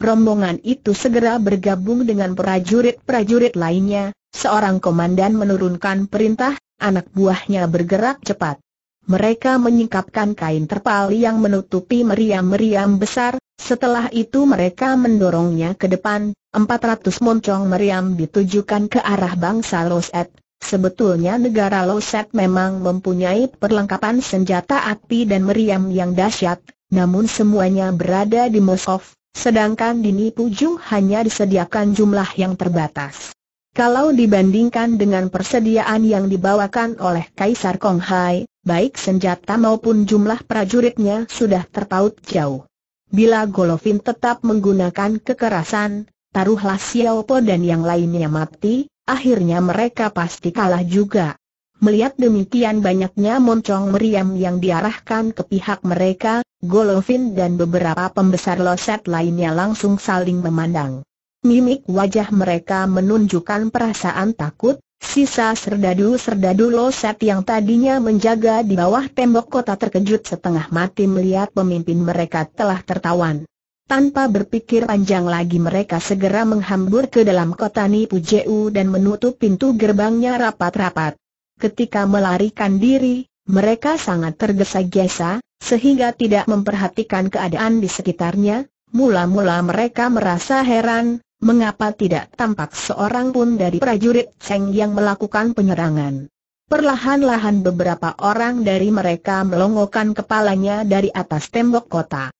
Rombongan itu segera bergabung dengan prajurit-prajurit lainnya, seorang komandan menurunkan perintah, anak buahnya bergerak cepat. Mereka menyingkapkan kain terpal yang menutupi meriam-meriam besar, setelah itu mereka mendorongnya ke depan, 400 moncong meriam ditujukan ke arah bangsa Loset. Sebetulnya negara Loset memang mempunyai perlengkapan senjata api dan meriam yang dahsyat, namun semuanya berada di Mosov, sedangkan di Nipuju hanya disediakan jumlah yang terbatas. Kalau dibandingkan dengan persediaan yang dibawakan oleh Kaisar Konghai, baik senjata maupun jumlah prajuritnya sudah terpaut jauh. Bila Golovin tetap menggunakan kekerasan, taruhlah Xiaopo dan yang lainnya mati, akhirnya mereka pasti kalah juga. Melihat demikian banyaknya moncong meriam yang diarahkan ke pihak mereka, Golovin dan beberapa pembesar loset lainnya langsung saling memandang. Mimik wajah mereka menunjukkan perasaan takut, sisa serdadu-serdadu loset yang tadinya menjaga di bawah tembok kota terkejut setengah mati melihat pemimpin mereka telah tertawan. Tanpa berpikir panjang lagi mereka segera menghambur ke dalam kota Nipu Jeu dan menutup pintu gerbangnya rapat-rapat. Ketika melarikan diri, mereka sangat tergesa-gesa, sehingga tidak memperhatikan keadaan di sekitarnya, mula-mula mereka merasa heran, mengapa tidak tampak seorang pun dari prajurit Cheng yang melakukan penyerangan. Perlahan-lahan beberapa orang dari mereka melongokkan kepalanya dari atas tembok kota.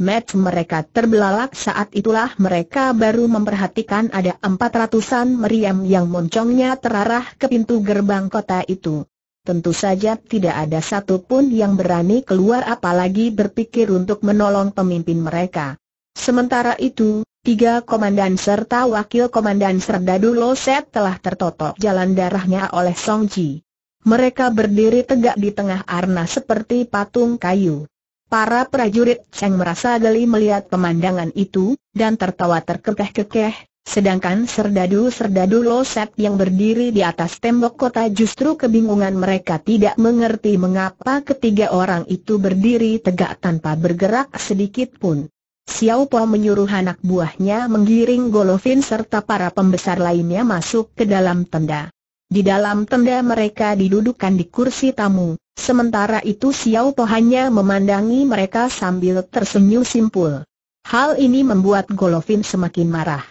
Match mereka terbelalak saat itulah mereka baru memperhatikan ada empat ratusan meriam yang moncongnya terarah ke pintu gerbang kota itu. Tentu saja tidak ada satupun yang berani keluar apalagi berpikir untuk menolong pemimpin mereka. Sementara itu, Tiga komandan serta wakil komandan serdadu loset telah tertotok jalan darahnya oleh Song Ji. Mereka berdiri tegak di tengah arna seperti patung kayu. Para prajurit Cheng merasa geli melihat pemandangan itu, dan tertawa terkekeh-kekeh, sedangkan serdadu-serdadu loset yang berdiri di atas tembok kota justru kebingungan mereka tidak mengerti mengapa ketiga orang itu berdiri tegak tanpa bergerak sedikit pun. Xiao Po menyuruh anak buahnya menggiring Golovin serta para pembesar lainnya masuk ke dalam tenda. Di dalam tenda mereka didudukan di kursi tamu, sementara itu Xiao Po hanya memandangi mereka sambil tersenyum simpul. Hal ini membuat Golovin semakin marah.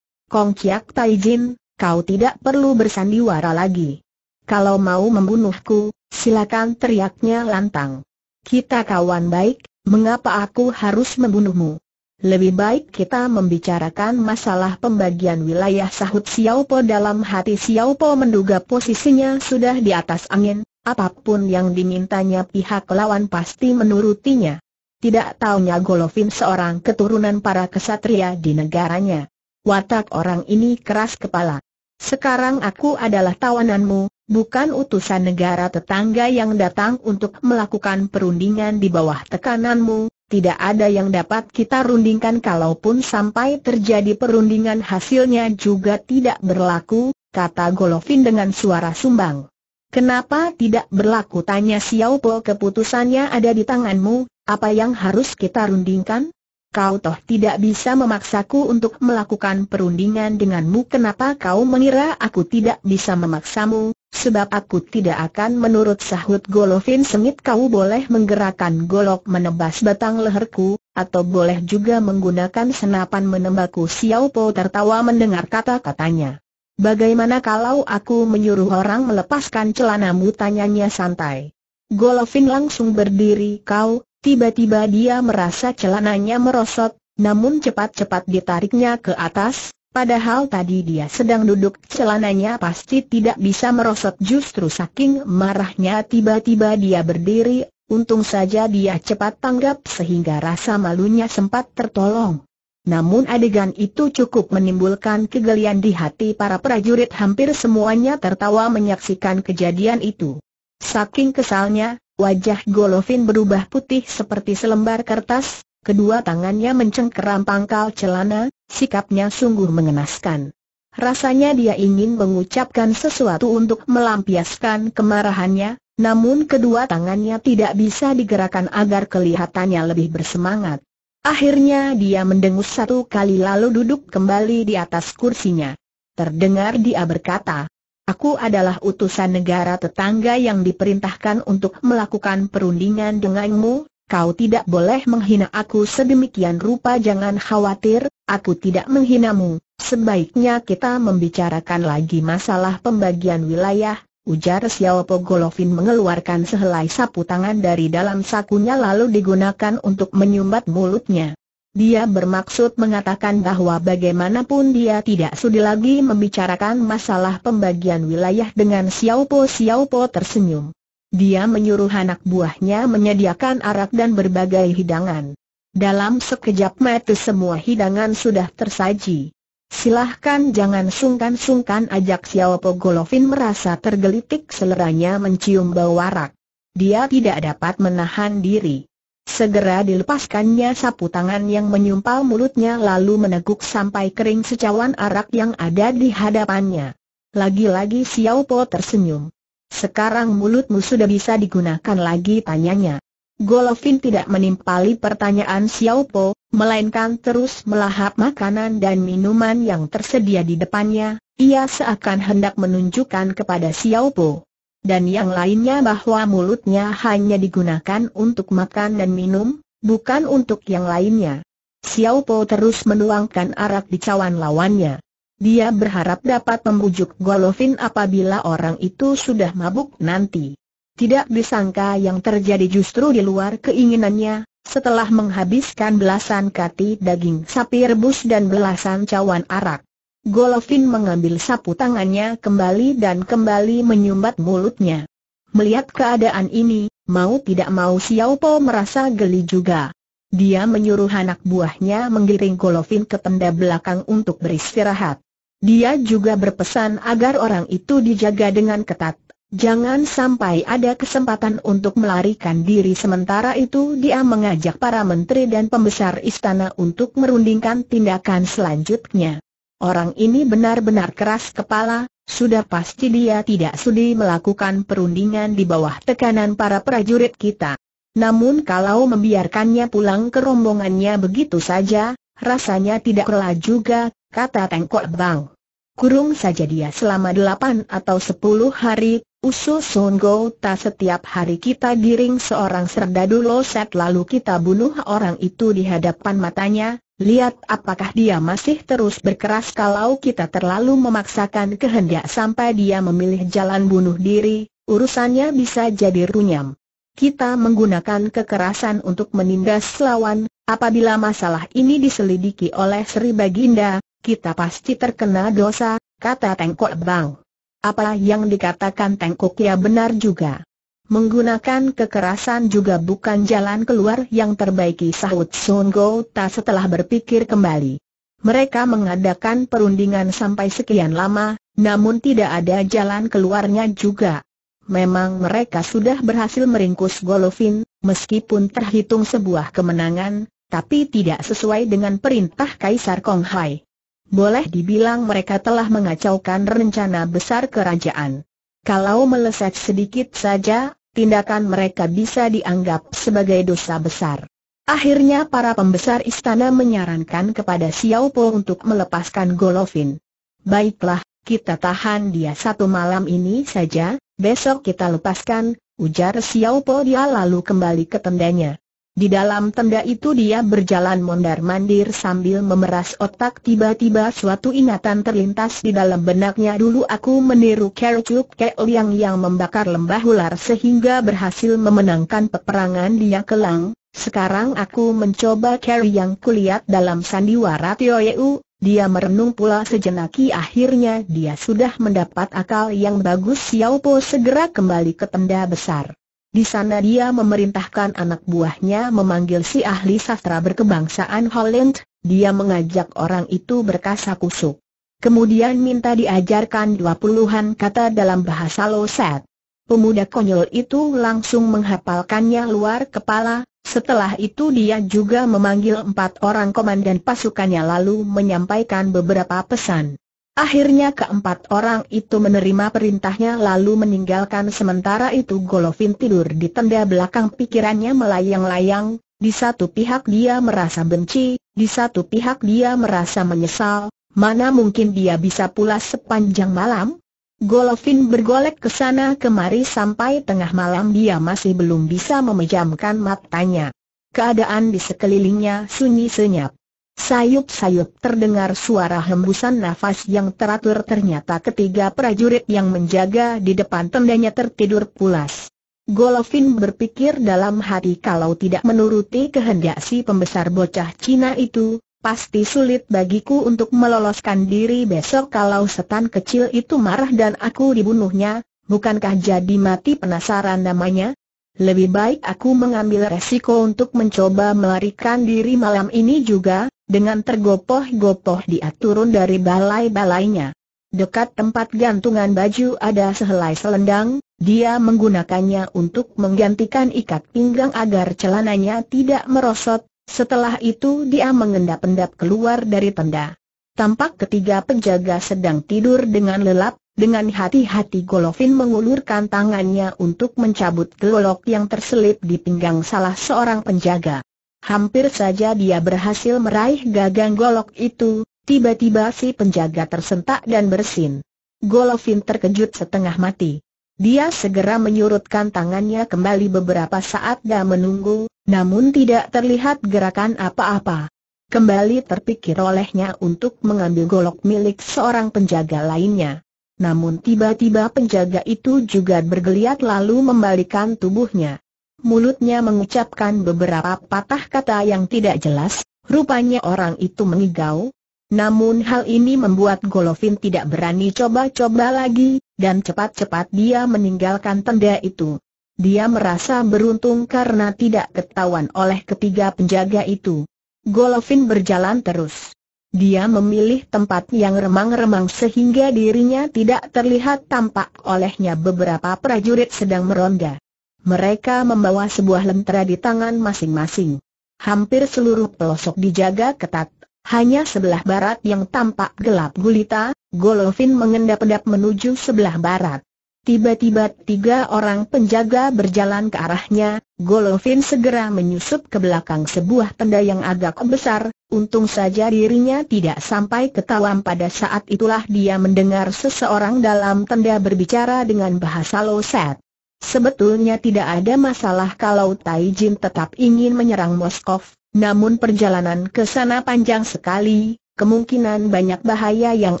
Kong Kiak Taijin, kau tidak perlu bersandiwara lagi. Kalau mau membunuhku, silakan teriaknya lantang. Kita kawan baik, mengapa aku harus membunuhmu? Lebih baik kita membicarakan masalah pembagian wilayah sahut Xiaopo dalam hati Xiaopo menduga posisinya sudah di atas angin, apapun yang dimintanya pihak lawan pasti menurutinya. Tidak taunya Golovin seorang keturunan para kesatria di negaranya. Watak orang ini keras kepala. Sekarang aku adalah tawananmu, bukan utusan negara tetangga yang datang untuk melakukan perundingan di bawah tekananmu, tidak ada yang dapat kita rundingkan kalaupun sampai terjadi perundingan hasilnya juga tidak berlaku, kata Golovin dengan suara sumbang. Kenapa tidak berlaku tanya Xiao Po keputusannya ada di tanganmu, apa yang harus kita rundingkan? Kau toh tidak bisa memaksaku untuk melakukan perundingan denganmu Kenapa kau mengira aku tidak bisa memaksamu? Sebab aku tidak akan menurut sahut Golovin Semit kau boleh menggerakkan golok menebas batang leherku, atau boleh juga menggunakan senapan menembakku Xiao Po tertawa mendengar kata-katanya. Bagaimana kalau aku menyuruh orang melepaskan celanamu tanyanya santai. Golovin langsung berdiri kau, tiba-tiba dia merasa celananya merosot, namun cepat-cepat ditariknya ke atas, Padahal tadi dia sedang duduk, celananya pasti tidak bisa merosot justru saking marahnya tiba-tiba dia berdiri, untung saja dia cepat tanggap sehingga rasa malunya sempat tertolong. Namun adegan itu cukup menimbulkan kegelian di hati para prajurit hampir semuanya tertawa menyaksikan kejadian itu. Saking kesalnya, wajah Golovin berubah putih seperti selembar kertas, Kedua tangannya mencengkeram pangkal celana, sikapnya sungguh mengenaskan. Rasanya dia ingin mengucapkan sesuatu untuk melampiaskan kemarahannya, namun kedua tangannya tidak bisa digerakkan agar kelihatannya lebih bersemangat. Akhirnya dia mendengus satu kali lalu duduk kembali di atas kursinya. Terdengar dia berkata, Aku adalah utusan negara tetangga yang diperintahkan untuk melakukan perundingan denganmu, kau tidak boleh menghina aku sedemikian rupa jangan khawatir, aku tidak menghinamu, sebaiknya kita membicarakan lagi masalah pembagian wilayah, ujar Xiaopo Golovin mengeluarkan sehelai sapu tangan dari dalam sakunya lalu digunakan untuk menyumbat mulutnya. Dia bermaksud mengatakan bahwa bagaimanapun dia tidak sudi lagi membicarakan masalah pembagian wilayah dengan Xiaopo Xiaopo tersenyum. Dia menyuruh anak buahnya menyediakan arak dan berbagai hidangan. Dalam sekejap mata semua hidangan sudah tersaji. Silahkan jangan sungkan-sungkan ajak Xiao Po Golovin merasa tergelitik seleranya mencium bau arak. Dia tidak dapat menahan diri. Segera dilepaskannya sapu tangan yang menyumpal mulutnya lalu meneguk sampai kering secawan arak yang ada di hadapannya. Lagi-lagi Xiao Po tersenyum. Sekarang mulutmu sudah bisa digunakan lagi tanyanya. Golovin tidak menimpali pertanyaan Xiao Po, melainkan terus melahap makanan dan minuman yang tersedia di depannya, ia seakan hendak menunjukkan kepada Xiao Po dan yang lainnya bahwa mulutnya hanya digunakan untuk makan dan minum, bukan untuk yang lainnya. Xiao Po terus menuangkan arak di cawan lawannya. Dia berharap dapat membujuk Golovin apabila orang itu sudah mabuk nanti. Tidak disangka yang terjadi justru di luar keinginannya, setelah menghabiskan belasan kati daging sapi rebus dan belasan cawan arak. Golovin mengambil sapu tangannya kembali dan kembali menyumbat mulutnya. Melihat keadaan ini, mau tidak mau Xiao Po merasa geli juga. Dia menyuruh anak buahnya menggiring Golovin ke tenda belakang untuk beristirahat. Dia juga berpesan agar orang itu dijaga dengan ketat. Jangan sampai ada kesempatan untuk melarikan diri sementara itu dia mengajak para menteri dan pembesar istana untuk merundingkan tindakan selanjutnya. Orang ini benar-benar keras kepala, sudah pasti dia tidak sudi melakukan perundingan di bawah tekanan para prajurit kita. Namun kalau membiarkannya pulang ke rombongannya begitu saja, Rasanya tidak rela juga, kata Tengkok Bang. Kurung saja dia selama delapan atau sepuluh hari, usul songo tak setiap hari kita giring seorang serdadu loset lalu kita bunuh orang itu di hadapan matanya, lihat apakah dia masih terus berkeras kalau kita terlalu memaksakan kehendak sampai dia memilih jalan bunuh diri, urusannya bisa jadi runyam. Kita menggunakan kekerasan untuk menindas lawan, Apabila masalah ini diselidiki oleh Sri Baginda, kita pasti terkena dosa, kata Tengkok Bang. Apa yang dikatakan Tengkok ya benar juga. Menggunakan kekerasan juga bukan jalan keluar yang terbaiki sahut Sun Gouta setelah berpikir kembali. Mereka mengadakan perundingan sampai sekian lama, namun tidak ada jalan keluarnya juga. Memang mereka sudah berhasil meringkus Golovin, meskipun terhitung sebuah kemenangan, tapi tidak sesuai dengan perintah Kaisar Konghai. Boleh dibilang mereka telah mengacaukan rencana besar kerajaan. Kalau meleset sedikit saja, tindakan mereka bisa dianggap sebagai dosa besar. Akhirnya para pembesar istana menyarankan kepada Xiao Po untuk melepaskan Golovin. Baiklah, kita tahan dia satu malam ini saja, besok kita lepaskan, ujar Xiao Po dia lalu kembali ke tendanya. Di dalam tenda itu dia berjalan mondar-mandir sambil memeras otak tiba-tiba suatu ingatan terlintas di dalam benaknya dulu aku meniru Kerucuk Keol yang membakar lembah ular sehingga berhasil memenangkan peperangan dia kelang. Sekarang aku mencoba Keri yang kulihat dalam sandiwara Tioyeu, dia merenung pula sejenaki akhirnya dia sudah mendapat akal yang bagus Xiao Po segera kembali ke tenda besar. Di sana dia memerintahkan anak buahnya memanggil si ahli sastra berkebangsaan Holland, dia mengajak orang itu berkasa kusuk. Kemudian minta diajarkan dua puluhan kata dalam bahasa Loset. Pemuda konyol itu langsung menghafalkannya luar kepala, setelah itu dia juga memanggil empat orang komandan pasukannya lalu menyampaikan beberapa pesan. Akhirnya keempat orang itu menerima perintahnya lalu meninggalkan sementara itu Golovin tidur di tenda belakang pikirannya melayang-layang, di satu pihak dia merasa benci, di satu pihak dia merasa menyesal, mana mungkin dia bisa pulas sepanjang malam? Golovin bergolek ke sana kemari sampai tengah malam dia masih belum bisa memejamkan matanya. Keadaan di sekelilingnya sunyi senyap. Sayup-sayup terdengar suara hembusan nafas yang teratur ternyata ketiga prajurit yang menjaga di depan tendanya tertidur pulas. Golovin berpikir dalam hati kalau tidak menuruti kehendak si pembesar bocah Cina itu, pasti sulit bagiku untuk meloloskan diri besok kalau setan kecil itu marah dan aku dibunuhnya, bukankah jadi mati penasaran namanya? Lebih baik aku mengambil resiko untuk mencoba melarikan diri malam ini juga, dengan tergopoh-gopoh dia turun dari balai-balainya. Dekat tempat gantungan baju ada sehelai selendang, dia menggunakannya untuk menggantikan ikat pinggang agar celananya tidak merosot, setelah itu dia mengendap-endap keluar dari tenda. Tampak ketiga penjaga sedang tidur dengan lelap, dengan hati-hati Golovin mengulurkan tangannya untuk mencabut golok yang terselip di pinggang salah seorang penjaga. Hampir saja dia berhasil meraih gagang golok itu, tiba-tiba si penjaga tersentak dan bersin. Golovin terkejut setengah mati. Dia segera menyurutkan tangannya kembali beberapa saat dan menunggu, namun tidak terlihat gerakan apa-apa. Kembali terpikir olehnya untuk mengambil golok milik seorang penjaga lainnya. Namun tiba-tiba penjaga itu juga bergeliat lalu membalikan tubuhnya. Mulutnya mengucapkan beberapa patah kata yang tidak jelas, rupanya orang itu mengigau. Namun hal ini membuat Golovin tidak berani coba-coba lagi, dan cepat-cepat dia meninggalkan tenda itu. Dia merasa beruntung karena tidak ketahuan oleh ketiga penjaga itu. Golovin berjalan terus. Dia memilih tempat yang remang-remang sehingga dirinya tidak terlihat tampak olehnya beberapa prajurit sedang meronda. Mereka membawa sebuah lentera di tangan masing-masing. Hampir seluruh pelosok dijaga ketat, hanya sebelah barat yang tampak gelap gulita, Golovin mengendap-endap menuju sebelah barat. Tiba-tiba tiga orang penjaga berjalan ke arahnya, Golovin segera menyusup ke belakang sebuah tenda yang agak besar, untung saja dirinya tidak sampai ketawam pada saat itulah dia mendengar seseorang dalam tenda berbicara dengan bahasa Loset. Sebetulnya tidak ada masalah kalau Taijin tetap ingin menyerang Moskov, namun perjalanan ke sana panjang sekali, kemungkinan banyak bahaya yang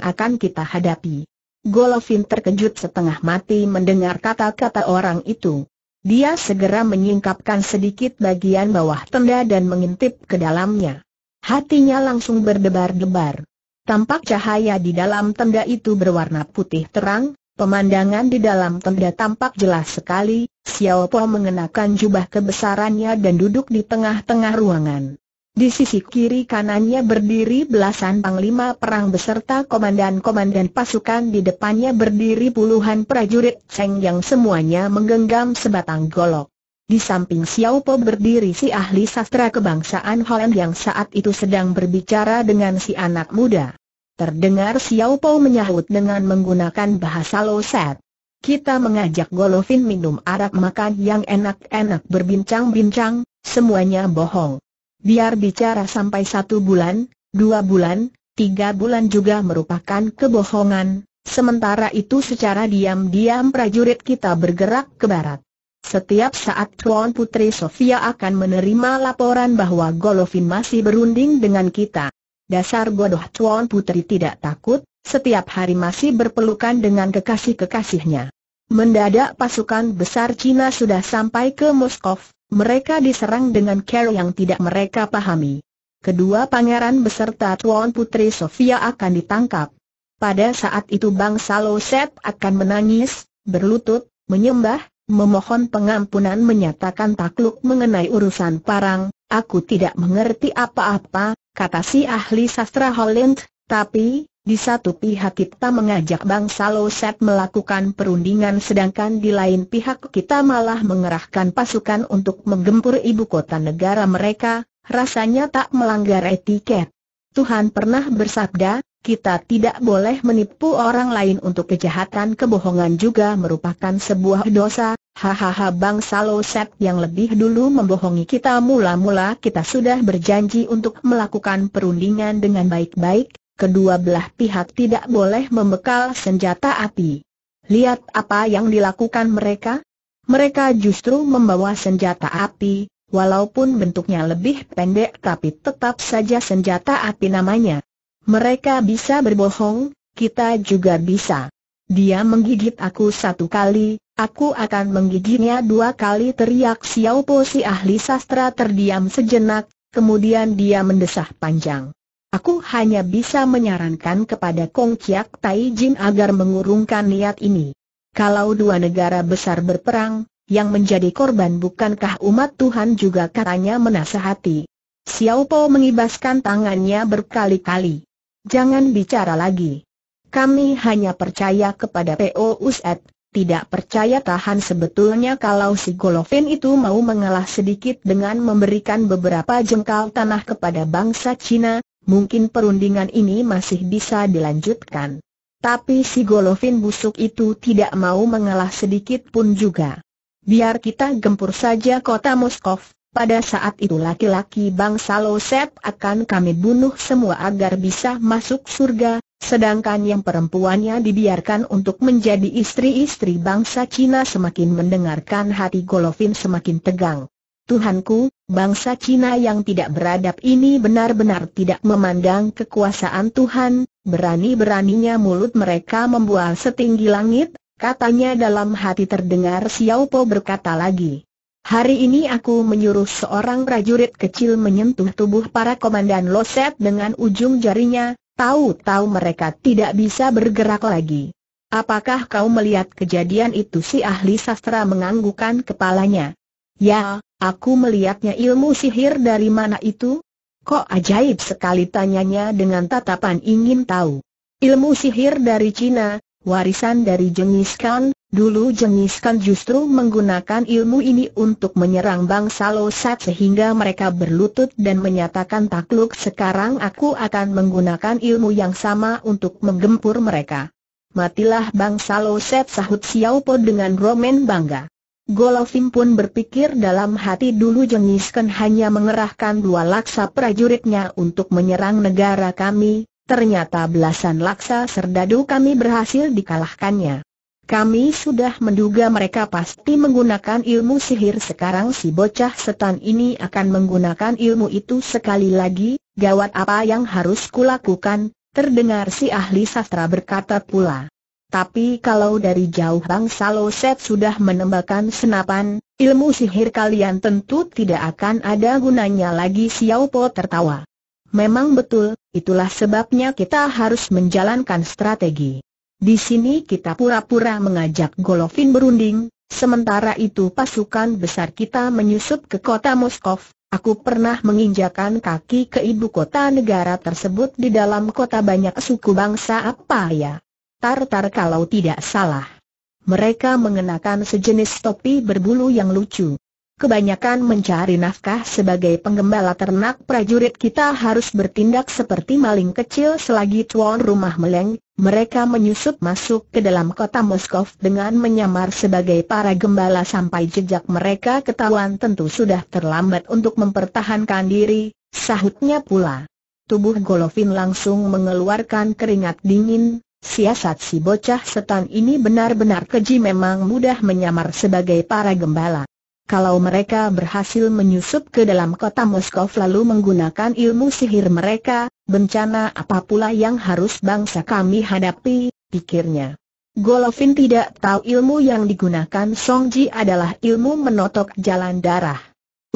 akan kita hadapi. Golovin terkejut setengah mati mendengar kata-kata orang itu. Dia segera menyingkapkan sedikit bagian bawah tenda dan mengintip ke dalamnya. Hatinya langsung berdebar-debar. Tampak cahaya di dalam tenda itu berwarna putih terang, pemandangan di dalam tenda tampak jelas sekali, Xiao Po mengenakan jubah kebesarannya dan duduk di tengah-tengah ruangan. Di sisi kiri kanannya berdiri belasan panglima perang beserta komandan-komandan pasukan di depannya berdiri puluhan prajurit Seng yang semuanya menggenggam sebatang golok. Di samping Xiao Po berdiri si ahli sastra kebangsaan Holland yang saat itu sedang berbicara dengan si anak muda. Terdengar Xiao Po menyahut dengan menggunakan bahasa loset. Kita mengajak Golovin minum arak makan yang enak-enak berbincang-bincang, semuanya bohong. Biar bicara sampai satu bulan, dua bulan, tiga bulan juga merupakan kebohongan, sementara itu secara diam-diam prajurit kita bergerak ke barat. Setiap saat Tuan Putri Sofia akan menerima laporan bahwa Golovin masih berunding dengan kita. Dasar bodoh Tuan Putri tidak takut, setiap hari masih berpelukan dengan kekasih-kekasihnya. Mendadak pasukan besar Cina sudah sampai ke Moskov, mereka diserang dengan cara yang tidak mereka pahami. Kedua pangeran beserta Tuan Putri Sofia akan ditangkap. Pada saat itu bangsa Loset akan menangis, berlutut, menyembah, memohon pengampunan menyatakan takluk mengenai urusan parang, aku tidak mengerti apa-apa, kata si ahli sastra Holland, tapi, di satu pihak kita mengajak bangsa Loset melakukan perundingan sedangkan di lain pihak kita malah mengerahkan pasukan untuk menggempur ibu kota negara mereka, rasanya tak melanggar etiket. Tuhan pernah bersabda, kita tidak boleh menipu orang lain untuk kejahatan kebohongan juga merupakan sebuah dosa, hahaha bangsa Loset yang lebih dulu membohongi kita mula-mula kita sudah berjanji untuk melakukan perundingan dengan baik-baik, kedua belah pihak tidak boleh membekal senjata api. Lihat apa yang dilakukan mereka? Mereka justru membawa senjata api, walaupun bentuknya lebih pendek tapi tetap saja senjata api namanya. Mereka bisa berbohong, kita juga bisa. Dia menggigit aku satu kali, aku akan menggigitnya dua kali teriak Xiao Po si ahli sastra terdiam sejenak, kemudian dia mendesah panjang. Aku hanya bisa menyarankan kepada Kong Kiak Tai Jin agar mengurungkan niat ini. Kalau dua negara besar berperang, yang menjadi korban bukankah umat Tuhan juga katanya menasehati. Xiao Po mengibaskan tangannya berkali-kali. Jangan bicara lagi. Kami hanya percaya kepada P.O. Uset, tidak percaya tahan sebetulnya kalau si Golovin itu mau mengalah sedikit dengan memberikan beberapa jengkal tanah kepada bangsa Cina, mungkin perundingan ini masih bisa dilanjutkan. Tapi si Golovin busuk itu tidak mau mengalah sedikit pun juga. Biar kita gempur saja kota Moskov, pada saat itu laki-laki bangsa Losep akan kami bunuh semua agar bisa masuk surga, sedangkan yang perempuannya dibiarkan untuk menjadi istri-istri bangsa Cina semakin mendengarkan hati Golovin semakin tegang. Tuhanku, bangsa Cina yang tidak beradab ini benar-benar tidak memandang kekuasaan Tuhan, berani-beraninya mulut mereka membual setinggi langit, katanya dalam hati terdengar Xiao Po berkata lagi. Hari ini aku menyuruh seorang prajurit kecil menyentuh tubuh para komandan Loset dengan ujung jarinya, tahu-tahu mereka tidak bisa bergerak lagi. Apakah kau melihat kejadian itu si ahli sastra menganggukan kepalanya? Ya, Aku melihatnya ilmu sihir dari mana itu? Kok ajaib sekali tanyanya dengan tatapan ingin tahu. Ilmu sihir dari Cina, warisan dari Genghis Khan, dulu Genghis Khan justru menggunakan ilmu ini untuk menyerang bangsa Losat sehingga mereka berlutut dan menyatakan takluk sekarang aku akan menggunakan ilmu yang sama untuk menggempur mereka. Matilah bangsa Loset sahut Xiao Po dengan romen bangga. Golovin pun berpikir dalam hati dulu Jengisken hanya mengerahkan dua laksa prajuritnya untuk menyerang negara kami, ternyata belasan laksa serdadu kami berhasil dikalahkannya. Kami sudah menduga mereka pasti menggunakan ilmu sihir sekarang si bocah setan ini akan menggunakan ilmu itu sekali lagi, gawat apa yang harus kulakukan, terdengar si ahli sastra berkata pula. Tapi kalau dari jauh bangsa saloset sudah menembakkan senapan, ilmu sihir kalian tentu tidak akan ada gunanya lagi Xiao Po tertawa. Memang betul, itulah sebabnya kita harus menjalankan strategi. Di sini kita pura-pura mengajak Golovin berunding, sementara itu pasukan besar kita menyusup ke kota Moskov. Aku pernah menginjakan kaki ke ibu kota negara tersebut di dalam kota banyak suku bangsa apa ya? Tartar kalau tidak salah. Mereka mengenakan sejenis topi berbulu yang lucu. Kebanyakan mencari nafkah sebagai penggembala ternak prajurit kita harus bertindak seperti maling kecil selagi tuan rumah meleng, mereka menyusup masuk ke dalam kota Moskow dengan menyamar sebagai para gembala sampai jejak mereka ketahuan tentu sudah terlambat untuk mempertahankan diri, sahutnya pula. Tubuh Golovin langsung mengeluarkan keringat dingin, Siasat si bocah setan ini benar-benar keji memang mudah menyamar sebagai para gembala. Kalau mereka berhasil menyusup ke dalam kota Moskow lalu menggunakan ilmu sihir mereka, bencana apa pula yang harus bangsa kami hadapi, pikirnya. Golovin tidak tahu ilmu yang digunakan Song Ji adalah ilmu menotok jalan darah.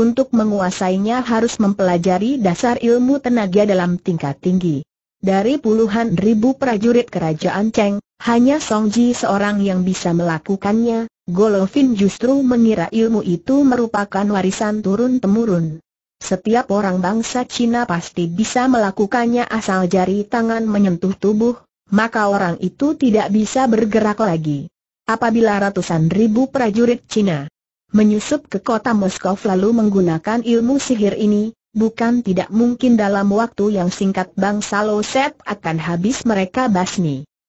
Untuk menguasainya harus mempelajari dasar ilmu tenaga dalam tingkat tinggi. Dari puluhan ribu prajurit kerajaan Cheng, hanya Song Ji seorang yang bisa melakukannya, Golovin justru mengira ilmu itu merupakan warisan turun-temurun. Setiap orang bangsa Cina pasti bisa melakukannya asal jari tangan menyentuh tubuh, maka orang itu tidak bisa bergerak lagi. Apabila ratusan ribu prajurit Cina menyusup ke kota Moskow lalu menggunakan ilmu sihir ini, bukan tidak mungkin dalam waktu yang singkat Bang Saloset akan habis mereka basmi.